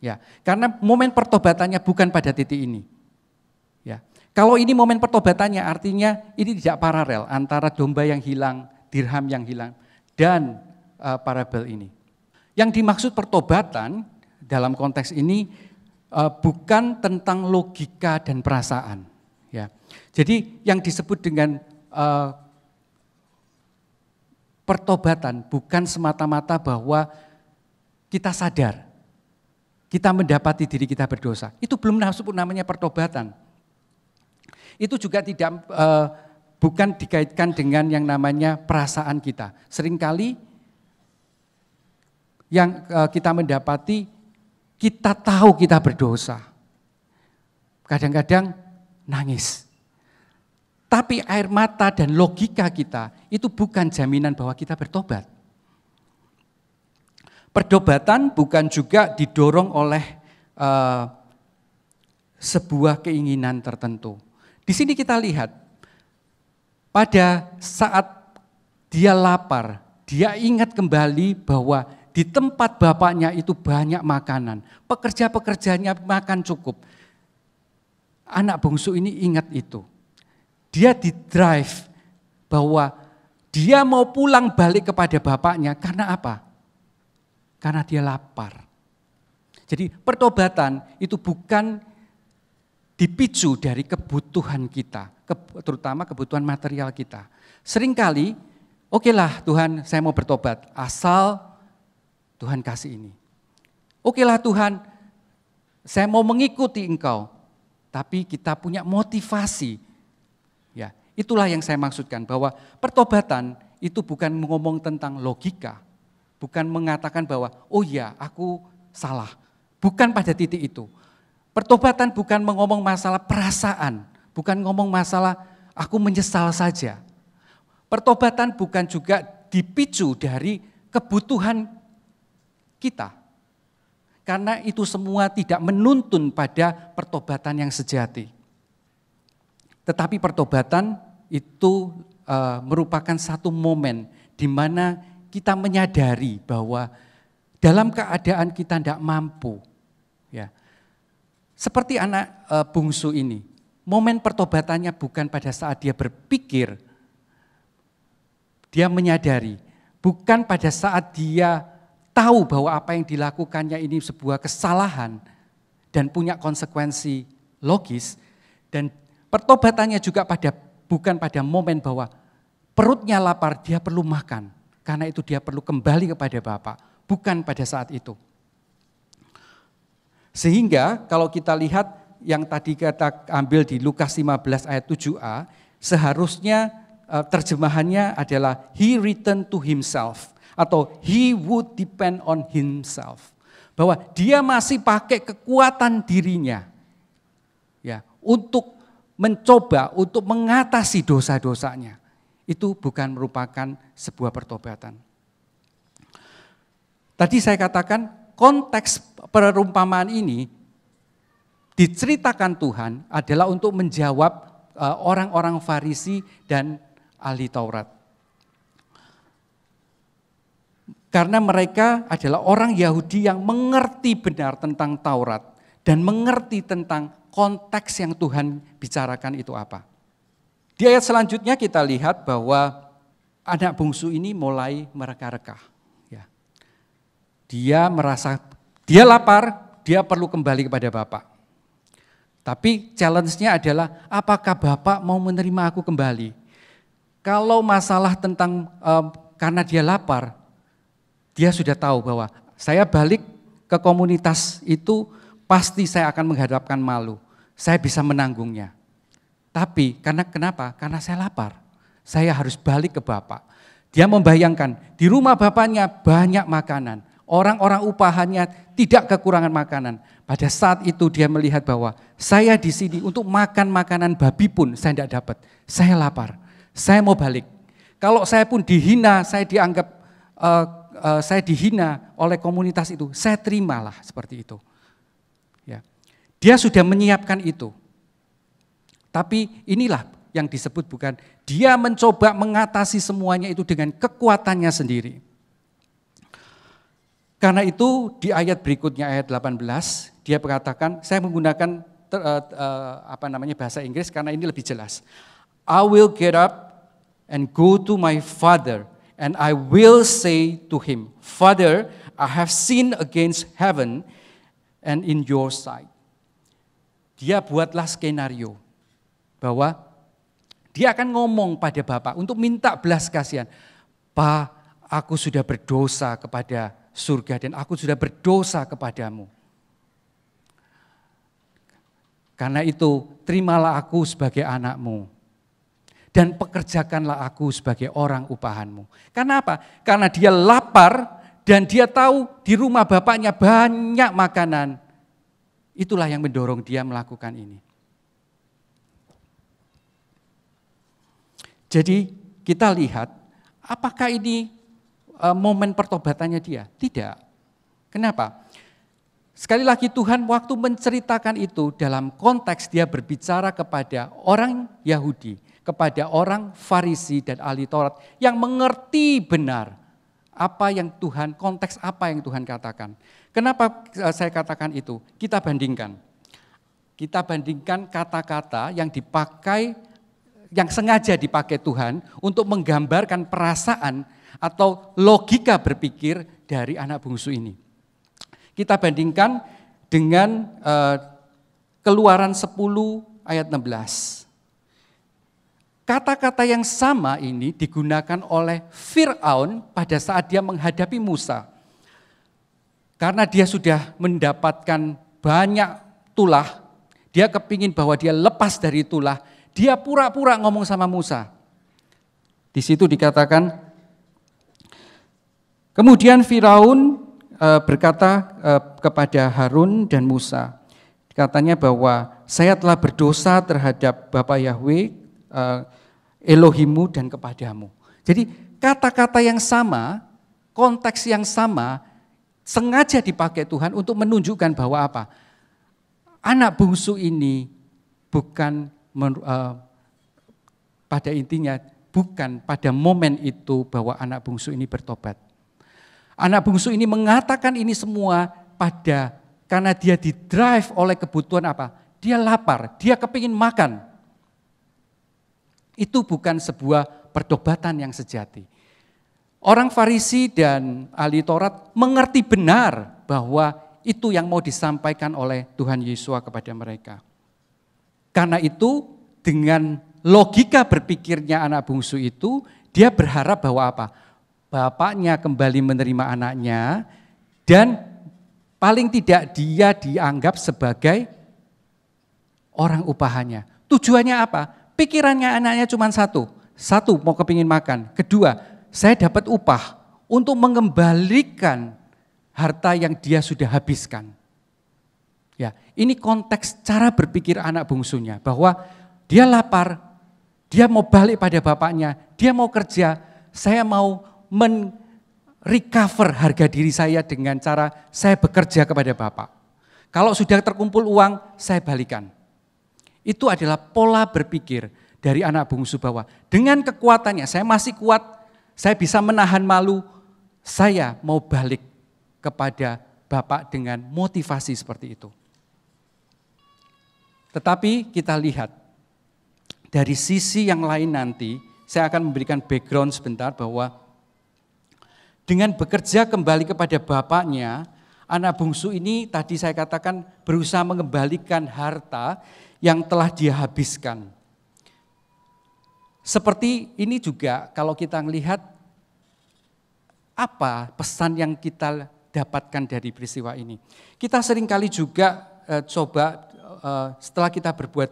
Ya, karena momen pertobatannya bukan pada titik ini. Ya. Kalau ini momen pertobatannya artinya ini tidak paralel antara domba yang hilang, dirham yang hilang dan uh, parabel ini. Yang dimaksud pertobatan dalam konteks ini eh, bukan tentang logika dan perasaan. Ya. Jadi yang disebut dengan eh, pertobatan bukan semata-mata bahwa kita sadar, kita mendapati diri kita berdosa. Itu belum masuk namanya pertobatan. Itu juga tidak eh, bukan dikaitkan dengan yang namanya perasaan kita. Seringkali yang eh, kita mendapati kita tahu kita berdosa. Kadang-kadang nangis. Tapi air mata dan logika kita itu bukan jaminan bahwa kita bertobat. Perdobatan bukan juga didorong oleh uh, sebuah keinginan tertentu. Di sini kita lihat pada saat dia lapar, dia ingat kembali bahwa di tempat bapaknya itu banyak makanan. Pekerja-pekerjanya makan cukup. Anak bungsu ini ingat itu. Dia di drive bahwa dia mau pulang balik kepada bapaknya karena apa? Karena dia lapar. Jadi pertobatan itu bukan dipicu dari kebutuhan kita, terutama kebutuhan material kita. Seringkali, oke lah Tuhan saya mau bertobat, asal Tuhan kasih ini. oke lah Tuhan, saya mau mengikuti Engkau, tapi kita punya motivasi. Ya, itulah yang saya maksudkan bahwa pertobatan itu bukan mengomong tentang logika, bukan mengatakan bahwa oh ya aku salah, bukan pada titik itu. Pertobatan bukan mengomong masalah perasaan, bukan ngomong masalah aku menyesal saja. Pertobatan bukan juga dipicu dari kebutuhan kita. Karena itu semua tidak menuntun pada pertobatan yang sejati. Tetapi pertobatan itu e, merupakan satu momen di mana kita menyadari bahwa dalam keadaan kita tidak mampu, ya, seperti anak e, bungsu ini, momen pertobatannya bukan pada saat dia berpikir, dia menyadari, bukan pada saat dia tahu bahwa apa yang dilakukannya ini sebuah kesalahan dan punya konsekuensi logis dan pertobatannya juga pada bukan pada momen bahwa perutnya lapar dia perlu makan karena itu dia perlu kembali kepada Bapak bukan pada saat itu. Sehingga kalau kita lihat yang tadi kita ambil di Lukas 15 ayat 7a, seharusnya eh, terjemahannya adalah he returned to himself atau he would depend on himself. Bahwa dia masih pakai kekuatan dirinya ya untuk mencoba untuk mengatasi dosa-dosanya. Itu bukan merupakan sebuah pertobatan. Tadi saya katakan konteks perumpamaan ini diceritakan Tuhan adalah untuk menjawab eh, orang-orang Farisi dan ahli Taurat. Karena mereka adalah orang Yahudi yang mengerti benar tentang Taurat dan mengerti tentang konteks yang Tuhan bicarakan itu apa. Di ayat selanjutnya kita lihat bahwa anak bungsu ini mulai mereka-reka. Ya. Dia merasa dia lapar, dia perlu kembali kepada bapak. Tapi challenge-nya adalah apakah bapak mau menerima aku kembali? Kalau masalah tentang um, karena dia lapar, dia sudah tahu bahwa saya balik ke komunitas itu pasti saya akan menghadapkan malu. Saya bisa menanggungnya. Tapi karena kenapa? Karena saya lapar. Saya harus balik ke Bapak. Dia membayangkan di rumah bapaknya banyak makanan. Orang-orang upahannya tidak kekurangan makanan. Pada saat itu dia melihat bahwa saya di sini untuk makan makanan babi pun saya tidak dapat. Saya lapar. Saya mau balik. Kalau saya pun dihina, saya dianggap uh, Eh, saya dihina oleh komunitas itu, saya terimalah seperti itu. Ya. Dia sudah menyiapkan itu. Tapi inilah yang disebut bukan dia mencoba mengatasi semuanya itu dengan kekuatannya sendiri. Karena itu di ayat berikutnya ayat 18 dia mengatakan saya menggunakan uh, uh, apa namanya bahasa Inggris karena ini lebih jelas. I will get up and go to my father And I will say to him, Father, I have sinned against heaven and in your sight. Dia buatlah skenario bahwa dia akan ngomong pada Bapak untuk minta belas kasihan. Pak, aku sudah berdosa kepada surga dan aku sudah berdosa kepadamu. Karena itu terimalah aku sebagai anakmu dan pekerjakanlah aku sebagai orang upahanmu. Karena apa? Karena dia lapar dan dia tahu di rumah bapaknya banyak makanan. Itulah yang mendorong dia melakukan ini. Jadi kita lihat apakah ini e, momen pertobatannya dia? Tidak. Kenapa? Sekali lagi Tuhan waktu menceritakan itu dalam konteks dia berbicara kepada orang Yahudi kepada orang Farisi dan ahli Taurat yang mengerti benar apa yang Tuhan, konteks apa yang Tuhan katakan. Kenapa eh, saya katakan itu? Kita bandingkan. Kita bandingkan kata-kata yang dipakai, yang sengaja dipakai Tuhan untuk menggambarkan perasaan atau logika berpikir dari anak bungsu ini. Kita bandingkan dengan uh, keluaran 10 ayat 16. Kata-kata yang sama ini digunakan oleh Fir'aun pada saat dia menghadapi Musa. Karena dia sudah mendapatkan banyak tulah, dia kepingin bahwa dia lepas dari tulah, dia pura-pura ngomong sama Musa. Di situ dikatakan, kemudian Firaun eh, berkata eh, kepada Harun dan Musa, katanya bahwa saya telah berdosa terhadap Bapak Yahweh, eh, Elohimu dan kepadamu. Jadi kata-kata yang sama, konteks yang sama, sengaja dipakai Tuhan untuk menunjukkan bahwa apa? Anak bungsu ini bukan uh, pada intinya bukan pada momen itu bahwa anak bungsu ini bertobat. Anak bungsu ini mengatakan ini semua pada karena dia didrive oleh kebutuhan apa? Dia lapar, dia kepingin makan. Itu bukan sebuah pertobatan yang sejati. Orang Farisi dan ahli Taurat mengerti benar bahwa itu yang mau disampaikan oleh Tuhan Yesus kepada mereka. Karena itu dengan logika berpikirnya anak bungsu itu, dia berharap bahwa apa? Bapaknya kembali menerima anaknya dan paling tidak dia dianggap sebagai orang upahannya. Tujuannya apa? Pikirannya anaknya cuma satu. Satu, mau kepingin makan. Kedua, saya dapat upah untuk mengembalikan harta yang dia sudah habiskan. Ya, ini konteks cara berpikir anak bungsunya bahwa dia lapar, dia mau balik pada bapaknya, dia mau kerja, saya mau men recover harga diri saya dengan cara saya bekerja kepada bapak. Kalau sudah terkumpul uang, saya balikan. Itu adalah pola berpikir dari anak bungsu bahwa dengan kekuatannya saya masih kuat, saya bisa menahan malu, saya mau balik kepada Bapak dengan motivasi seperti itu. Tetapi kita lihat dari sisi yang lain nanti, saya akan memberikan background sebentar bahwa dengan bekerja kembali kepada bapaknya, anak bungsu ini tadi saya katakan berusaha mengembalikan harta yang telah dia habiskan. Seperti ini juga kalau kita melihat apa pesan yang kita dapatkan dari peristiwa ini. Kita seringkali juga e, coba e, setelah kita berbuat,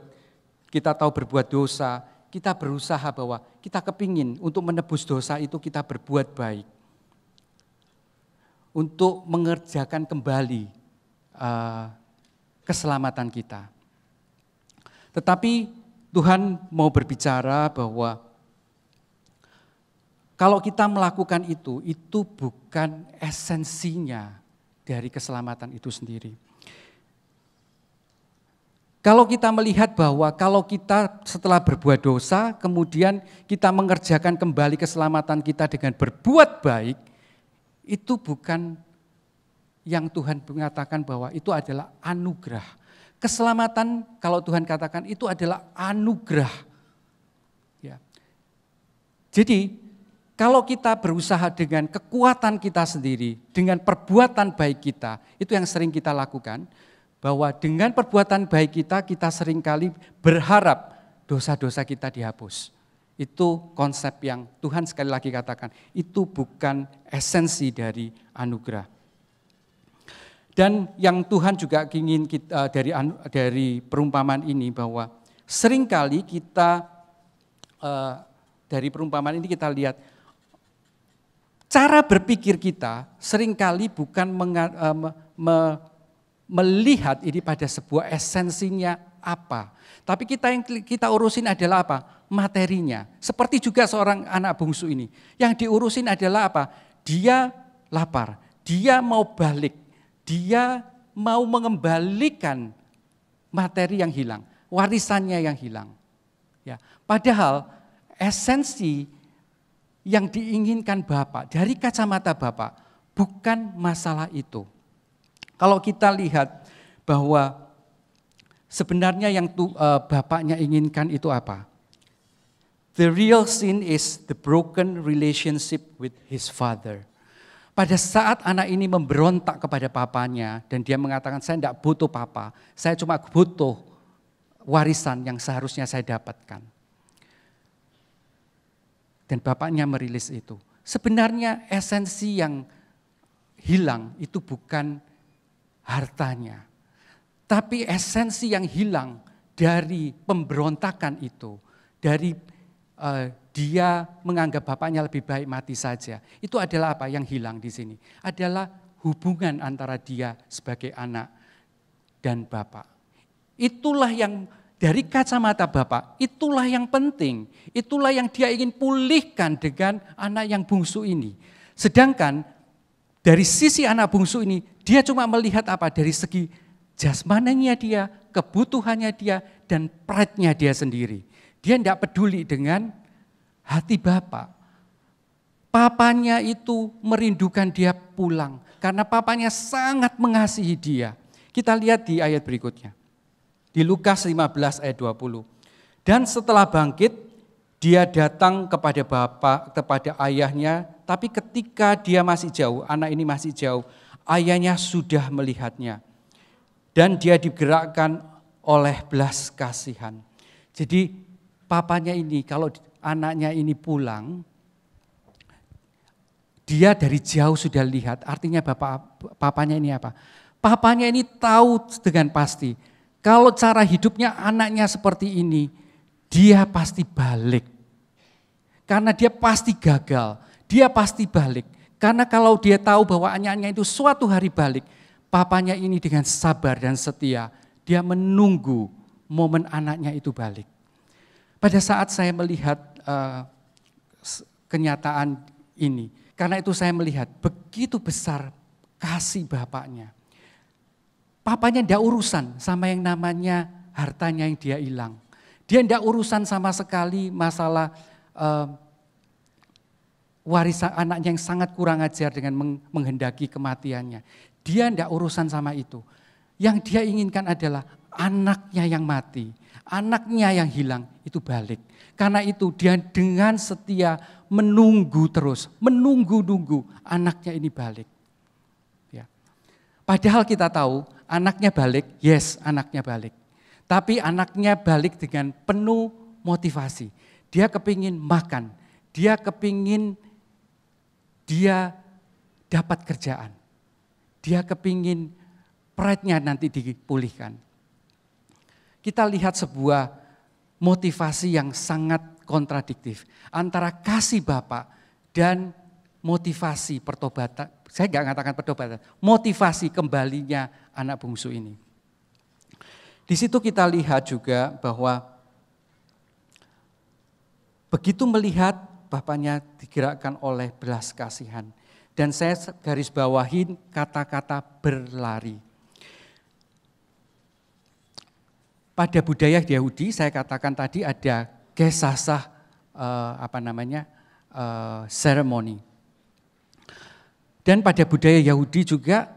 kita tahu berbuat dosa, kita berusaha bahwa kita kepingin untuk menebus dosa itu kita berbuat baik. Untuk mengerjakan kembali e, keselamatan kita. Tetapi Tuhan mau berbicara bahwa kalau kita melakukan itu, itu bukan esensinya dari keselamatan itu sendiri. Kalau kita melihat bahwa kalau kita setelah berbuat dosa, kemudian kita mengerjakan kembali keselamatan kita dengan berbuat baik, itu bukan yang Tuhan mengatakan bahwa itu adalah anugerah Keselamatan kalau Tuhan katakan itu adalah anugerah. Ya. Jadi kalau kita berusaha dengan kekuatan kita sendiri, dengan perbuatan baik kita, itu yang sering kita lakukan, bahwa dengan perbuatan baik kita, kita seringkali berharap dosa-dosa kita dihapus. Itu konsep yang Tuhan sekali lagi katakan, itu bukan esensi dari anugerah. Dan yang Tuhan juga ingin kita eh, dari anu, dari perumpamaan ini bahwa seringkali kita eh, dari perumpamaan ini kita lihat cara berpikir kita seringkali bukan menga, eh, me, melihat ini pada sebuah esensinya apa. Tapi kita yang kita urusin adalah apa? Materinya. Seperti juga seorang anak bungsu ini. Yang diurusin adalah apa? Dia lapar, dia mau balik dia mau mengembalikan materi yang hilang, warisannya yang hilang. Ya, padahal esensi yang diinginkan Bapak dari kacamata Bapak bukan masalah itu. Kalau kita lihat bahwa sebenarnya yang tu, uh, Bapaknya inginkan itu apa? The real sin is the broken relationship with his father. Pada saat anak ini memberontak kepada papanya dan dia mengatakan saya tidak butuh papa, saya cuma butuh warisan yang seharusnya saya dapatkan. Dan bapaknya merilis itu. Sebenarnya esensi yang hilang itu bukan hartanya. Tapi esensi yang hilang dari pemberontakan itu, dari eh, dia menganggap bapaknya lebih baik mati saja. Itu adalah apa yang hilang di sini? Adalah hubungan antara dia sebagai anak dan bapak. Itulah yang dari kacamata bapak, itulah yang penting. Itulah yang dia ingin pulihkan dengan anak yang bungsu ini. Sedangkan dari sisi anak bungsu ini, dia cuma melihat apa? Dari segi jasmananya dia, kebutuhannya dia, dan pride-nya dia sendiri. Dia tidak peduli dengan hati Bapak. Papanya itu merindukan dia pulang karena papanya sangat mengasihi dia. Kita lihat di ayat berikutnya. Di Lukas 15 ayat 20. Dan setelah bangkit, dia datang kepada bapak, kepada ayahnya, tapi ketika dia masih jauh, anak ini masih jauh, ayahnya sudah melihatnya. Dan dia digerakkan oleh belas kasihan. Jadi papanya ini kalau anaknya ini pulang, dia dari jauh sudah lihat, artinya bapak papanya ini apa? Papanya ini tahu dengan pasti, kalau cara hidupnya anaknya seperti ini, dia pasti balik. Karena dia pasti gagal, dia pasti balik. Karena kalau dia tahu bahwa anaknya itu suatu hari balik, papanya ini dengan sabar dan setia, dia menunggu momen anaknya itu balik. Pada saat saya melihat uh, kenyataan ini, karena itu saya melihat begitu besar kasih bapaknya. Papanya tidak urusan sama yang namanya hartanya yang dia hilang. Dia tidak urusan sama sekali masalah uh, eh, warisan anaknya yang sangat kurang ajar dengan menghendaki kematiannya. Dia tidak urusan sama itu. Yang dia inginkan adalah anaknya yang mati anaknya yang hilang itu balik. Karena itu dia dengan setia menunggu terus, menunggu-nunggu anaknya ini balik. Ya. Padahal kita tahu anaknya balik, yes anaknya balik. Tapi anaknya balik dengan penuh motivasi. Dia kepingin makan, dia kepingin dia dapat kerjaan. Dia kepingin pride nanti dipulihkan kita lihat sebuah motivasi yang sangat kontradiktif antara kasih Bapak dan motivasi pertobatan. Saya nggak mengatakan pertobatan, motivasi kembalinya anak bungsu ini. Di situ kita lihat juga bahwa begitu melihat bapaknya digerakkan oleh belas kasihan. Dan saya garis bawahin kata-kata berlari. pada budaya Yahudi saya katakan tadi ada gesasah eh, apa namanya eh, ceremony. Dan pada budaya Yahudi juga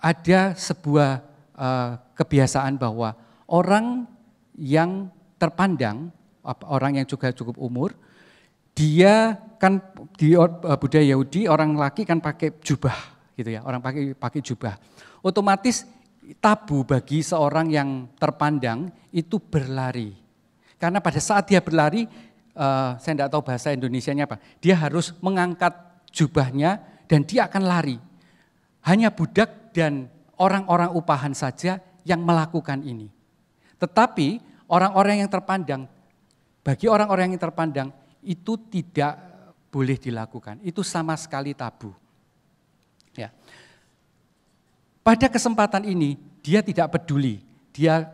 ada sebuah eh, kebiasaan bahwa orang yang terpandang, orang yang juga cukup umur, dia kan di eh, budaya Yahudi orang laki kan pakai jubah gitu ya, orang pakai pakai jubah. Otomatis tabu bagi seorang yang terpandang itu berlari. Karena pada saat dia berlari, eh, saya tidak tahu bahasa Indonesia-nya apa, dia harus mengangkat jubahnya dan dia akan lari. Hanya budak dan orang-orang upahan saja yang melakukan ini. Tetapi orang-orang yang terpandang, bagi orang-orang yang terpandang itu tidak boleh dilakukan. Itu sama sekali tabu. Pada kesempatan ini, dia tidak peduli. Dia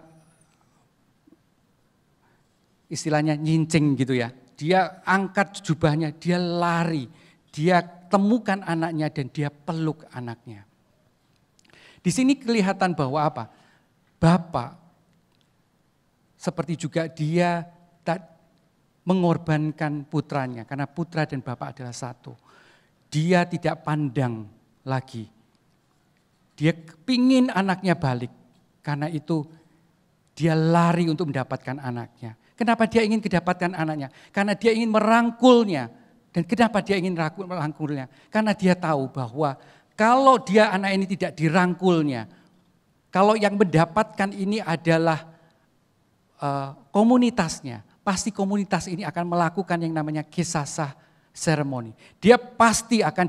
istilahnya nyincing gitu ya. Dia angkat jubahnya, dia lari. Dia temukan anaknya dan dia peluk anaknya. Di sini kelihatan bahwa apa? Bapak seperti juga dia tak mengorbankan putranya karena putra dan bapak adalah satu. Dia tidak pandang lagi dia pingin anaknya balik. Karena itu dia lari untuk mendapatkan anaknya. Kenapa dia ingin kedapatkan anaknya? Karena dia ingin merangkulnya. Dan kenapa dia ingin merangkulnya? Karena dia tahu bahwa kalau dia anak ini tidak dirangkulnya, kalau yang mendapatkan ini adalah eh, komunitasnya, pasti komunitas ini akan melakukan yang namanya kisah sah seremoni. Dia pasti akan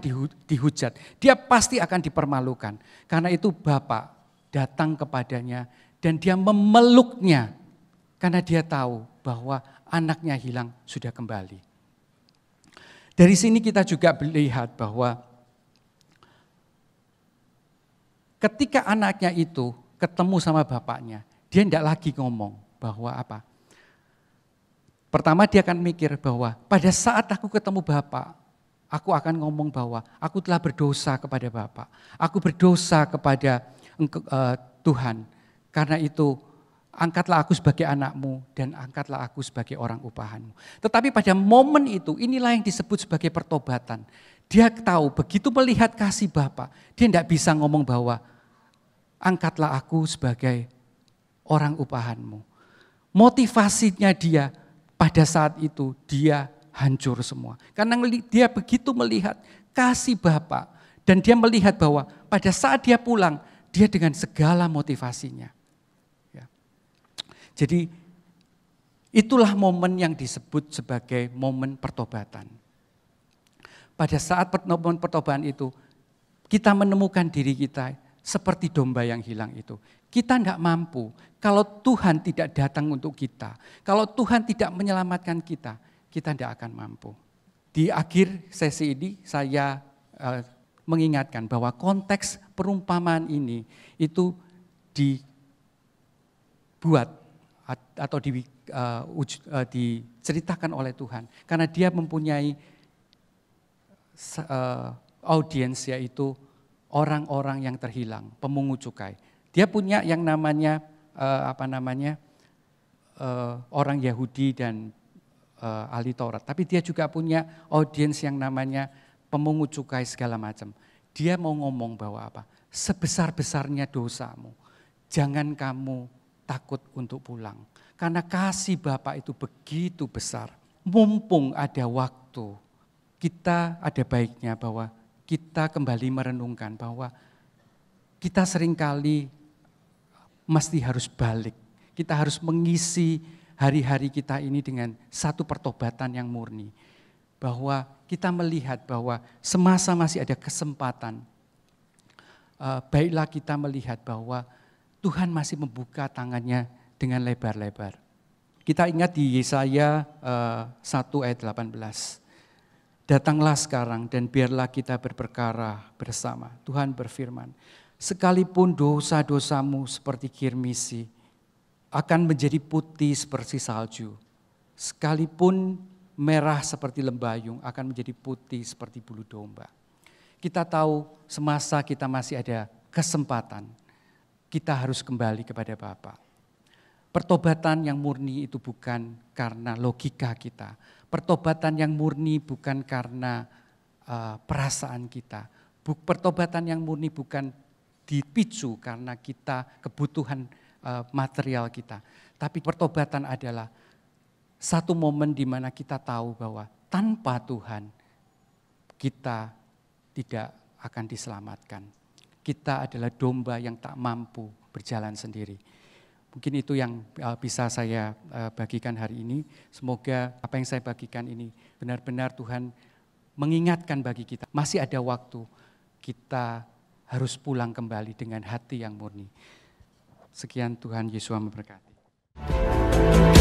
dihujat, dia pasti akan dipermalukan. Karena itu Bapak datang kepadanya dan dia memeluknya karena dia tahu bahwa anaknya hilang sudah kembali. Dari sini kita juga melihat bahwa ketika anaknya itu ketemu sama bapaknya, dia tidak lagi ngomong bahwa apa? Pertama dia akan mikir bahwa pada saat aku ketemu Bapak, aku akan ngomong bahwa aku telah berdosa kepada Bapak. Aku berdosa kepada uh, Tuhan. Karena itu angkatlah aku sebagai anakmu dan angkatlah aku sebagai orang upahanmu. Tetapi pada momen itu inilah yang disebut sebagai pertobatan. Dia tahu begitu melihat kasih Bapak, dia tidak bisa ngomong bahwa angkatlah aku sebagai orang upahanmu. Motivasinya dia pada saat itu dia hancur semua. Karena dia begitu melihat kasih Bapak dan dia melihat bahwa pada saat dia pulang, dia dengan segala motivasinya. Ya. Jadi itulah momen yang disebut sebagai momen pertobatan. Pada saat momen pertobatan itu, kita menemukan diri kita seperti domba yang hilang itu. Kita tidak mampu. Kalau Tuhan tidak datang untuk kita, kalau Tuhan tidak menyelamatkan kita, kita tidak akan mampu. Di akhir sesi ini saya eh, mengingatkan bahwa konteks perumpamaan ini itu dibuat atau di, eh, eh, diceritakan oleh Tuhan karena dia mempunyai audiens yaitu orang-orang yang terhilang, pemungut cukai. Dia punya yang namanya uh, apa namanya uh, orang Yahudi dan uh, ahli Taurat, tapi dia juga punya audiens yang namanya pemungut cukai segala macam. Dia mau ngomong bahwa apa? Sebesar-besarnya dosamu, jangan kamu takut untuk pulang. Karena kasih Bapak itu begitu besar. Mumpung ada waktu, kita ada baiknya bahwa kita kembali merenungkan bahwa kita seringkali mesti harus balik. Kita harus mengisi hari-hari kita ini dengan satu pertobatan yang murni. Bahwa kita melihat bahwa semasa masih ada kesempatan, eh, baiklah kita melihat bahwa Tuhan masih membuka tangannya dengan lebar-lebar. Kita ingat di Yesaya 1 eh, ayat 18. Datanglah sekarang dan biarlah kita berperkara bersama. Tuhan berfirman, sekalipun dosa-dosamu seperti kirmisi akan menjadi putih seperti salju. Sekalipun merah seperti lembayung akan menjadi putih seperti bulu domba. Kita tahu semasa kita masih ada kesempatan, kita harus kembali kepada Bapa. Pertobatan yang murni itu bukan karena logika kita. Pertobatan yang murni bukan karena uh, perasaan kita. Pertobatan yang murni bukan dipicu karena kita kebutuhan eh, material kita. Tapi pertobatan adalah satu momen di mana kita tahu bahwa tanpa Tuhan kita tidak akan diselamatkan. Kita adalah domba yang tak mampu berjalan sendiri. Mungkin itu yang eh, bisa saya eh, bagikan hari ini. Semoga apa yang saya bagikan ini benar-benar Tuhan mengingatkan bagi kita. Masih ada waktu kita harus pulang kembali dengan hati yang murni. Sekian Tuhan Yesus memberkati.